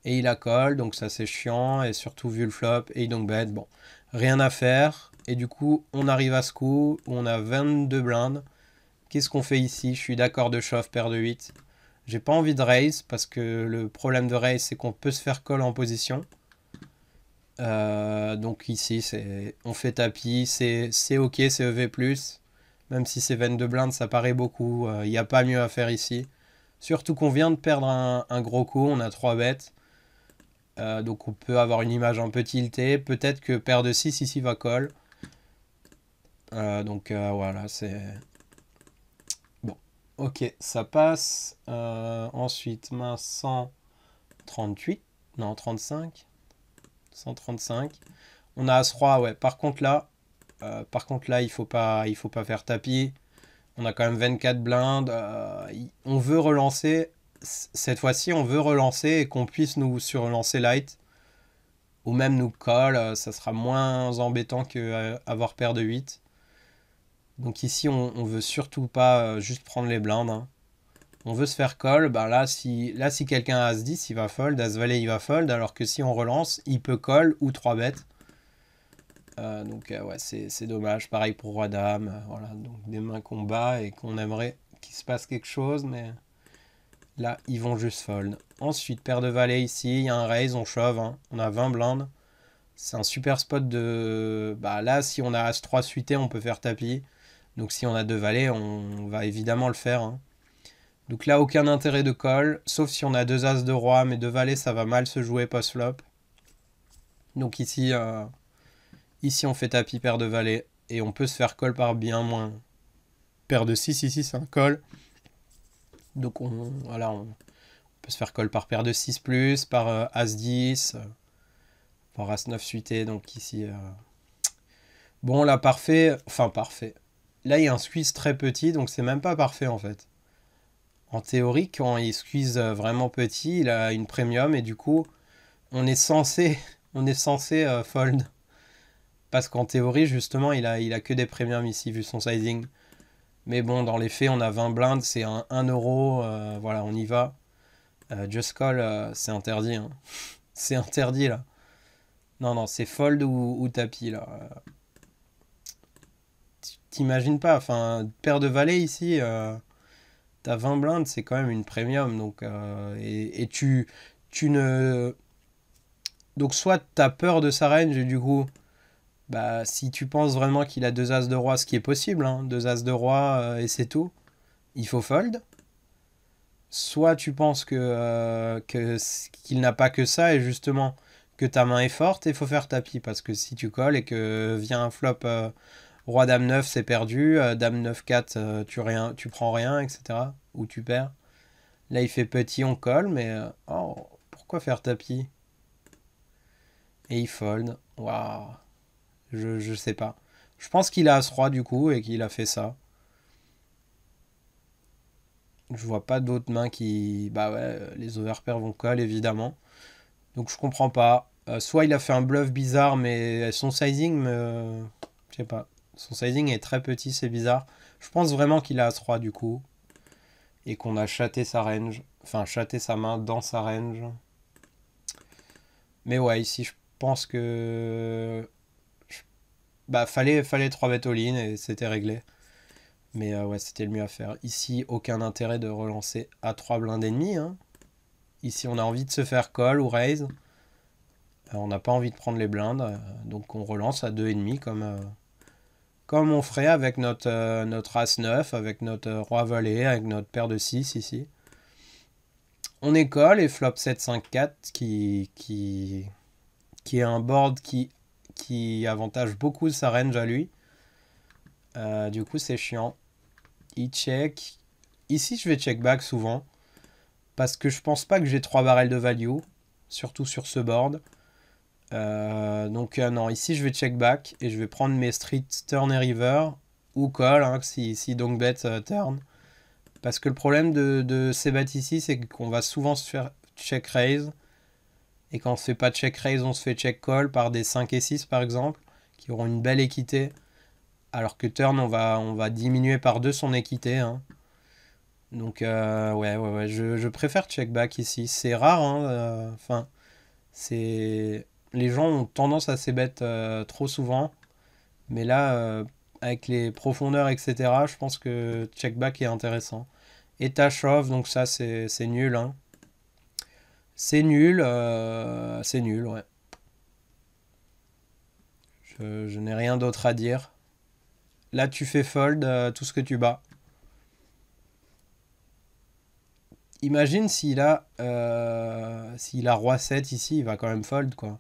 Et il a call, donc ça c'est chiant. Et surtout, vu le flop, et il donc bet. Bon, rien à faire. Et du coup, on arrive à ce coup. Où on a 22 blindes. Qu'est-ce qu'on fait ici Je suis d'accord de shove, paire de 8. J'ai pas envie de raise parce que le problème de raise c'est qu'on peut se faire call en position. Euh, donc ici, c'est, on fait tapis, c'est, OK, c'est EV+, même si c'est de blindes, ça paraît beaucoup, il euh, n'y a pas mieux à faire ici. Surtout qu'on vient de perdre un, gros coup, on a 3 bêtes. Euh, donc on peut avoir une image un peu tiltée. Peut-être que paire de 6 ici va call. donc voilà, c'est... Bon, ok, ça passe. ensuite, main 138, non 35. 135. On a as 3 ouais. Par contre, là, euh, par contre, là il ne faut, pas, faut pas faire tapis. On a quand même 24 blindes. Euh, on veut relancer. Cette fois-ci, on veut relancer et qu'on puisse nous surlancer light. Ou même nous call. Euh, ça sera moins embêtant qu'avoir paire de 8. Donc ici, on, ne veut surtout pas juste prendre les blindes. Hein on veut se faire call, ben là, si, là, si quelqu'un a As-10, il va fold, As-Valet, il va fold, alors que si on relance, il peut call ou 3 bêtes. Euh, donc euh, ouais, c'est dommage. Pareil pour Roi Dame. Euh, voilà, donc des mains bat et qu'on aimerait qu'il se passe quelque chose, mais là, ils vont juste fold. Ensuite, paire de valets ici, il y a un raise, on shove. Hein. On a 20 blindes. C'est un super spot de... Bah là, si on a As-3 suité, on peut faire tapis. Donc si on a deux valets, on va évidemment le faire. Hein. Donc là, aucun intérêt de call, sauf si on a deux as de roi, mais deux Valets, ça va mal se jouer post-flop. Donc ici, euh, ici, on fait tapis paire de Valets, et on peut se faire call par bien moins. Paire de 6, ici, c'est un call. Donc on, voilà, on peut se faire call par paire de 6+, plus, par euh, as 10, euh, par as 9 suité, donc ici... Bon, là, parfait, enfin parfait. Là, il y a un squeeze très petit, donc c'est même pas parfait, en fait en théorie, quand il squeeze euh, vraiment petit, il a une premium et du coup, on est censé, on est censé euh, fold. Parce qu'en théorie, justement, il a, il a que des premiums ici, vu son sizing. Mais bon, dans les faits, on a 20 blindes, c'est 1 euro, euh, voilà, on y va. just call, c'est interdit. Hein. c'est interdit, là. Non, non, c'est fold ou, ou, tapis, là. T'imagines pas, enfin, paire de valets ici... 20 blindes, c'est quand même une premium. Donc, euh, et, tu, tu ne. Donc, soit t'as peur de sa range, et du coup, bah, si tu penses vraiment qu'il a deux As de Roi, ce qui est possible, hein, deux As de Roi euh, et c'est tout, il faut fold. Soit tu penses que euh, qu'il n'a pas que ça et justement que ta main est forte et faut faire tapis parce que si tu colles et que vient un flop Roi Dame 9, c'est perdu. Euh, Dame 9-4, euh, tu, rien, tu prends rien, etc. Ou tu perds. Là, il fait petit, on colle, mais... Euh, oh, pourquoi faire tapis Et il fold. Waouh. Je, je sais pas. Je pense qu'il a ce roi du coup, et qu'il a fait ça. Je vois pas d'autres mains qui... Bah ouais, les overpairs vont call, évidemment. Donc je comprends pas. soit il a fait un bluff bizarre, mais son sizing, me... je sais pas. Son sizing est très petit, c'est bizarre. Je pense vraiment qu'il a trois 3 du coup. Et qu'on a châté sa range. Enfin, châté sa main dans sa range. Mais ouais, ici, je pense que... Bah, fallait, fallait 3 bêtes all-in et c'était réglé. Mais euh, ouais, c'était le mieux à faire. Ici, aucun intérêt de relancer à 3 blindes ennemis. Hein. Ici, on a envie de se faire call ou raise. Euh, on n'a pas envie de prendre les blindes. Euh, donc on relance à 2,5 comme, comme on ferait avec notre, euh, As-9, avec notre euh, Roi Valet, avec notre paire de 6 ici. On école et flop 7-5-4 qui, qui, est un board qui, avantage beaucoup sa range à lui. Euh, du coup, c'est chiant. Il check. Ici, je vais check back souvent. Parce que je pense pas que j'ai 3 barrels de value. Surtout sur ce board. Euh, donc euh, non, ici je vais check back et je vais prendre mes streets turn et river ou call hein, si, donc bet euh, turn. Parce que le problème de, ces bêtes ici, c'est qu'on va souvent se faire check raise. Et quand on se fait pas check raise, on se fait check call par des 5 et 6 par exemple, qui auront une belle équité. Alors que turn, on va, on va diminuer par 2 son équité. Hein. Donc ouais, ouais, ouais, je, préfère check back ici. C'est rare, hein, enfin, c'est les gens ont tendance à s'ébêter euh, trop souvent. Mais là, euh, avec les profondeurs, etc., je pense que check-back est intéressant. Et off, donc ça, c'est nul. C'est nul. Hein. Euh, c'est nul, ouais. Je, n'ai rien d'autre à dire. Là, tu fais fold tout ce que tu bats. Imagine s'il a, s'il a roi 7 ici, il va quand même fold, quoi.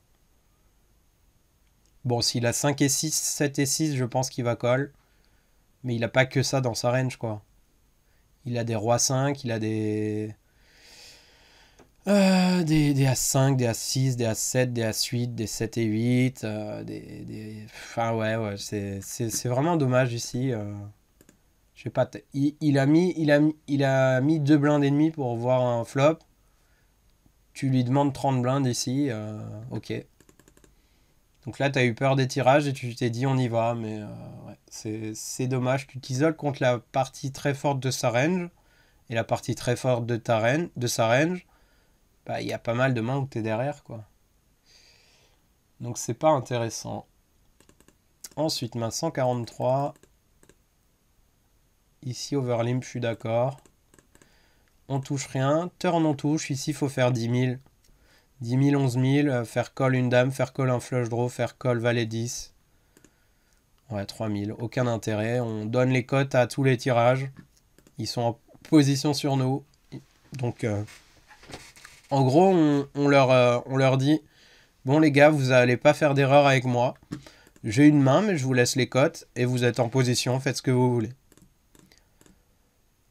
Bon, s'il a 5 et 6, 7 et 6, je pense qu'il va call. Mais il n'a pas que ça dans sa range, quoi. Il a des rois 5, il a des... Euh, des, des 5 des a 6 des a 7 des a 8 des 7 et 8, euh, des, Enfin ouais, ouais c'est vraiment dommage ici. Euh... Je sais pas, il, a mis, il, a, il a mis deux blindes et pour voir un flop. Tu lui demandes 30 blindes ici, euh, ok. Donc là, tu as eu peur des tirages et tu t'es dit on y va, mais euh, c'est dommage. Tu t'isoles contre la partie très forte de sa range et la partie très forte de, ta de sa range. Bah, il y a pas mal de mains où tu es derrière. quoi. Donc c'est pas intéressant. Ensuite, main 143. Ici, overlimp, je suis d'accord. On touche rien. Turn, on touche. Ici, il faut faire 10 000. 10 000, 11 000, faire call une dame, faire call un flush draw, faire call valet 10. Ouais, 3000, aucun intérêt. On donne les cotes à tous les tirages. Ils sont en position sur nous. Donc, euh, en gros, on, leur, euh, on leur dit, bon les gars, vous n'allez pas faire d'erreur avec moi. J'ai une main, mais je vous laisse les cotes. Et vous êtes en position, faites ce que vous voulez.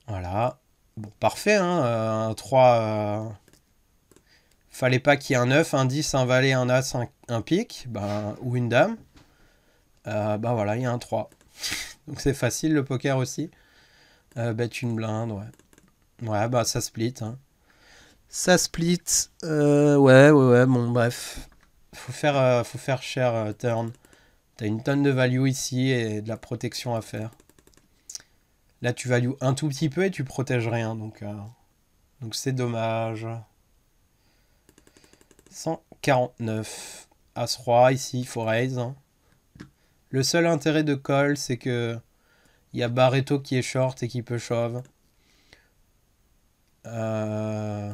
Voilà. Bon, parfait, hein. Euh, un 3 fallait pas qu'il y ait un 9, un 10, un valet, un as, un, pic, pique, ben, ou une dame. Bah ben voilà, il y a un 3. Donc c'est facile le poker aussi. Euh, bête une blinde, ouais. Ouais, bah ça split. Hein. Ça split. Euh, ouais, ouais, ouais, bon, bref. Faut faire, faut faire cher turn. T'as une tonne de value ici et de la protection à faire. Là, tu value un tout petit peu et tu protèges rien, donc donc c'est dommage. 149. As-Roi ici, il hein. Le seul intérêt de Cole, c'est que il y a Barreto qui est short et qui peut shove. Euh,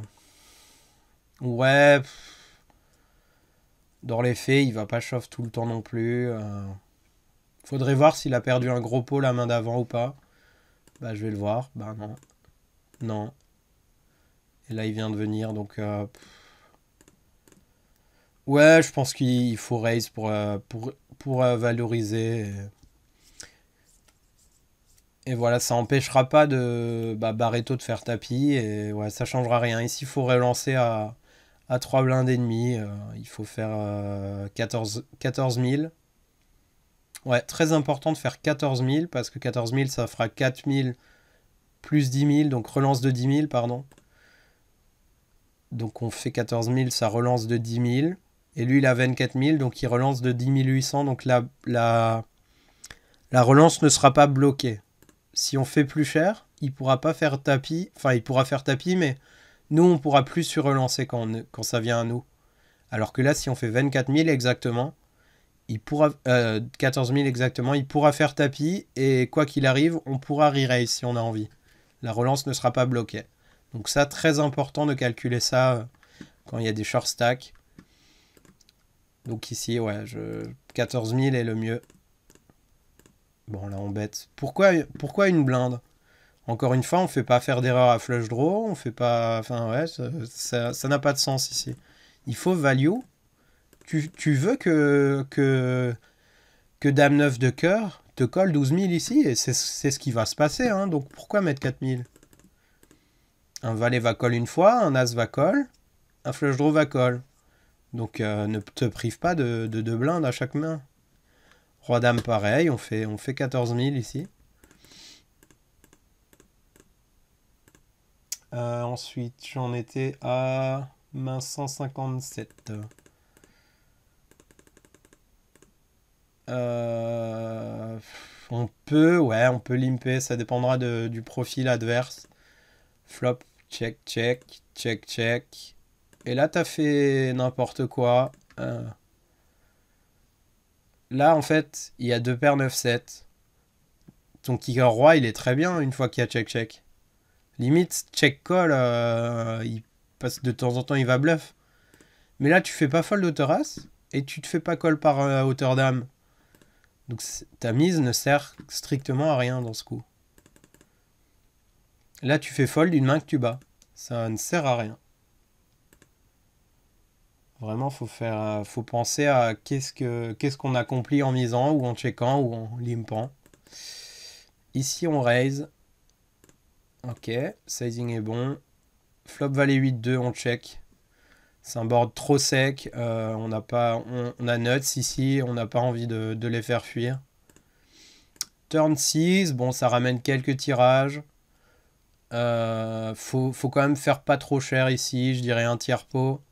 ouais. Dans les faits, il va pas shove tout le temps non plus. Euh. Faudrait voir s'il a perdu un gros pot la main d'avant ou pas. Bah, je vais le voir. Bah, non. Non. Et là, il vient de venir, donc... Euh, Ouais, je pense qu'il faut raise pour, euh, euh, valoriser. Et voilà, ça empêchera pas de bah, Barreto de faire tapis. Et ouais, ça changera rien. Ici, il faut relancer à, 3 blindes et demi. Euh, il faut faire 14, 14 000. Ouais, très important de faire 14 000 parce que 14 000, ça fera 4 000 plus 10 000. Donc relance de 10 000, pardon. Donc on fait 14 000, ça relance de 10 000. Et lui, il a 24 000, donc il relance de 10 800. Donc la, la, la relance ne sera pas bloquée. Si on fait plus cher, il pourra pas faire tapis. Enfin, il pourra faire tapis, mais nous, on pourra plus se relancer quand, ça vient à nous. Alors que là, si on fait 24 000 exactement, il pourra, 14 euh, 000 exactement, il pourra faire tapis. Et quoi qu'il arrive, on pourra re si on a envie. La relance ne sera pas bloquée. Donc ça, très important de calculer ça euh, quand il y a des short stacks donc ici, ouais, je... 14 000 est le mieux. Bon, là, on bête. Pourquoi, pourquoi une blinde Encore une fois, on ne fait pas faire d'erreur à flush draw, on fait pas... Enfin, ouais, ça n'a pas de sens ici. Il faut value. Tu, veux que, que, Dame 9 de cœur te colle 12 000 ici, et c'est ce qui va se passer, hein. donc pourquoi mettre 4 000 Un valet va colle une fois, un as va colle, un flush draw va colle. Donc euh, ne te prive pas de, deux blindes à chaque main. Roi dame pareil, on fait, on fait 14 000 ici. Euh, ensuite, j'en étais à main 157. Euh, on peut, ouais, on peut limper, ça dépendra du profil adverse. Flop, check, check, check, check. Et là, t'as fait n'importe quoi. Euh. Là, en fait, il y a deux paires 9-7. Ton kicker roi, il est très bien une fois qu'il y a check-check. Limite, check-call, euh, il passe de temps en temps, il va bluff. Mais là, tu fais pas au terrasse et tu te fais pas call par euh, hauteur d'âme. Donc ta mise ne sert strictement à rien dans ce coup. Là, tu fais fold d'une main que tu bats. Ça ne sert à rien. Vraiment, faut faire, euh, faut penser à qu'est-ce que qu'est-ce qu'on accomplit en misant ou en checkant ou en limpant. Ici, on raise. Ok, sizing est bon. Flop valet 8-2, on check. C'est un board trop sec. Euh, on n'a pas, on, a nuts ici. On n'a pas envie de, les faire fuir. Turn 6, bon, ça ramène quelques tirages. Euh, faut, faut quand même faire pas trop cher ici. Je dirais un tiers pot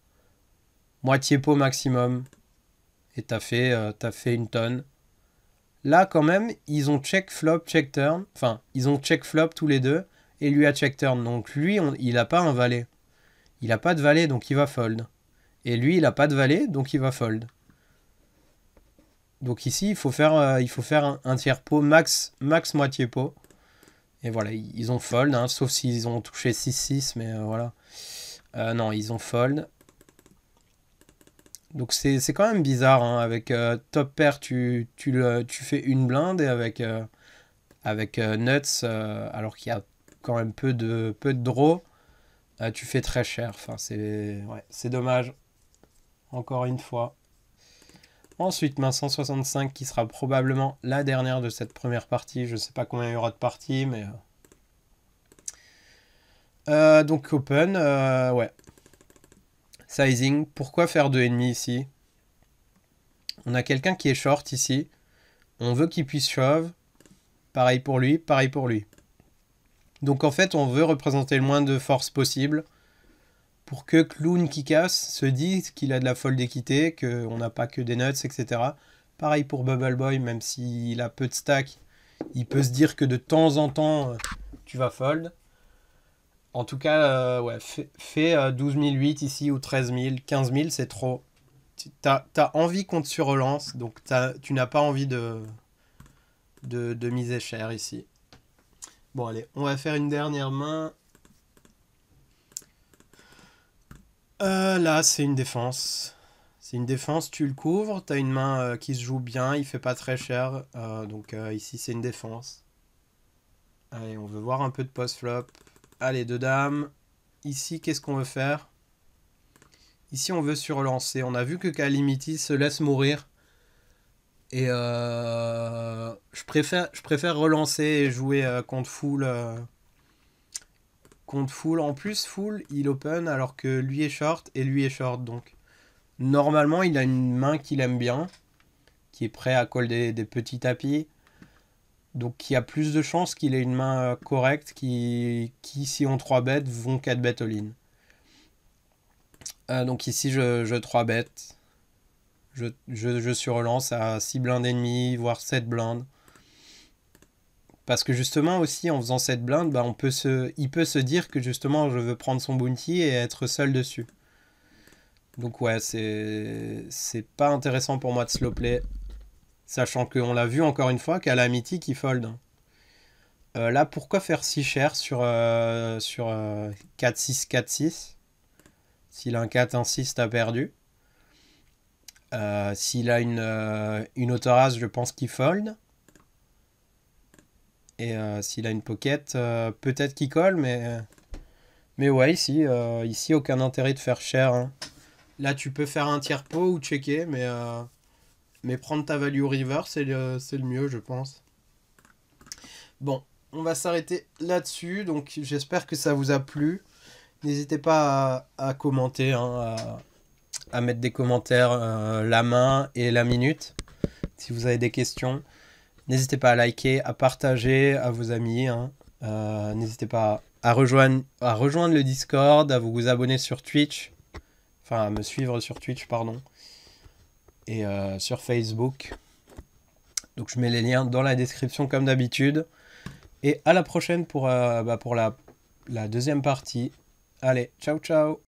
moitié pot maximum. Et t'as fait, euh, fait une tonne. Là, quand même, ils ont check flop, check turn. Enfin, ils ont check flop tous les deux. Et lui a check turn. Donc lui, il n'a pas un valet. Il n'a pas de valet, donc il va fold. Et lui, il n'a pas de valet, donc il va fold. Donc ici, il faut faire, euh, il faut faire un, tiers pot, max, max moitié pot. Et voilà, ils ont fold, hein, sauf s'ils ont touché 6-6, mais euh, voilà. non, ils ont fold. Donc c'est quand même bizarre. Hein. Avec euh, Top Pair, tu, tu, fais une blinde et avec, euh, avec euh, Nuts, alors qu'il y a quand même peu de, peu de draw, tu fais très cher. Enfin, c'est ouais, dommage. Encore une fois. Ensuite, main 165 qui sera probablement la dernière de cette première partie. Je ne sais pas combien il y aura de parties, mais... donc open, ouais, Sizing, pourquoi faire deux ennemis ici On a quelqu'un qui est short ici. On veut qu'il puisse shove. Pareil pour lui, pareil pour lui. Donc en fait, on veut représenter le moins de force possible pour que Clown qui casse se dise qu'il a de la folle d'équité, qu'on n'a pas que des nuts, etc. Pareil pour Bubble Boy, même s'il a peu de stack, il peut se dire que de temps en temps, euh, tu vas fold. En tout cas, euh, ouais, fais, 12 euh, ici ou 13 000, c'est trop. T'as as envie qu'on te surrelance, donc tu n'as pas envie de, de, miser cher ici. Bon, allez, on va faire une dernière main. Euh, là, c'est une défense. C'est une défense, tu le couvres, t'as une main qui se joue bien, il fait pas très cher. donc ici, c'est une défense. Allez, on veut voir un peu de post-flop. Allez, deux dames. Ici, qu'est-ce qu'on veut faire Ici, on veut surlancer. On a vu que Kalimiti se laisse mourir. Et euh, je, préfère, je préfère relancer et jouer euh, contre full. Euh, full. En plus, full, il open alors que lui est short et lui est short. Donc, normalement, il a une main qu'il aime bien. Qui est prêt à coller des petits tapis. Donc il y a plus de chances qu'il ait une main euh, correcte qui, qui si on 3 bêtes, vont 4 bêtes all-in. Euh, donc ici, je, je 3 bêtes. Je, je, relance à 6 blindes ennemies, voire 7 blindes. Parce que justement aussi, en faisant 7 blindes, bah, on peut se, il peut se dire que justement, je veux prendre son bounty et être seul dessus. Donc ouais, c'est pas intéressant pour moi de slow play. Sachant qu'on l'a vu encore une fois qu'à la mythique, il fold. Euh, là, pourquoi faire si cher sur, euh, sur 4-6-4-6 euh, S'il a un 4 un 6 t'as perdu. S'il a une, une je pense qu'il fold. Et s'il a une pocket, peut-être qu'il colle, mais... Mais ouais, ici, ici, aucun intérêt de faire cher. Hein. Là, tu peux faire un tiers pot ou checker, mais... Mais prendre ta value river, c'est le, mieux, je pense. Bon, on va s'arrêter là-dessus. Donc, j'espère que ça vous a plu. N'hésitez pas à, commenter, hein, à, mettre des commentaires euh, la main et la minute si vous avez des questions. N'hésitez pas à liker, à partager à vos amis. Hein. Euh, n'hésitez pas à rejoindre, à rejoindre le Discord, à vous abonner sur Twitch. Enfin, à me suivre sur Twitch, pardon et euh, sur Facebook. Donc je mets les liens dans la description comme d'habitude. Et à la prochaine pour, euh, bah, pour la deuxième partie. Allez, ciao ciao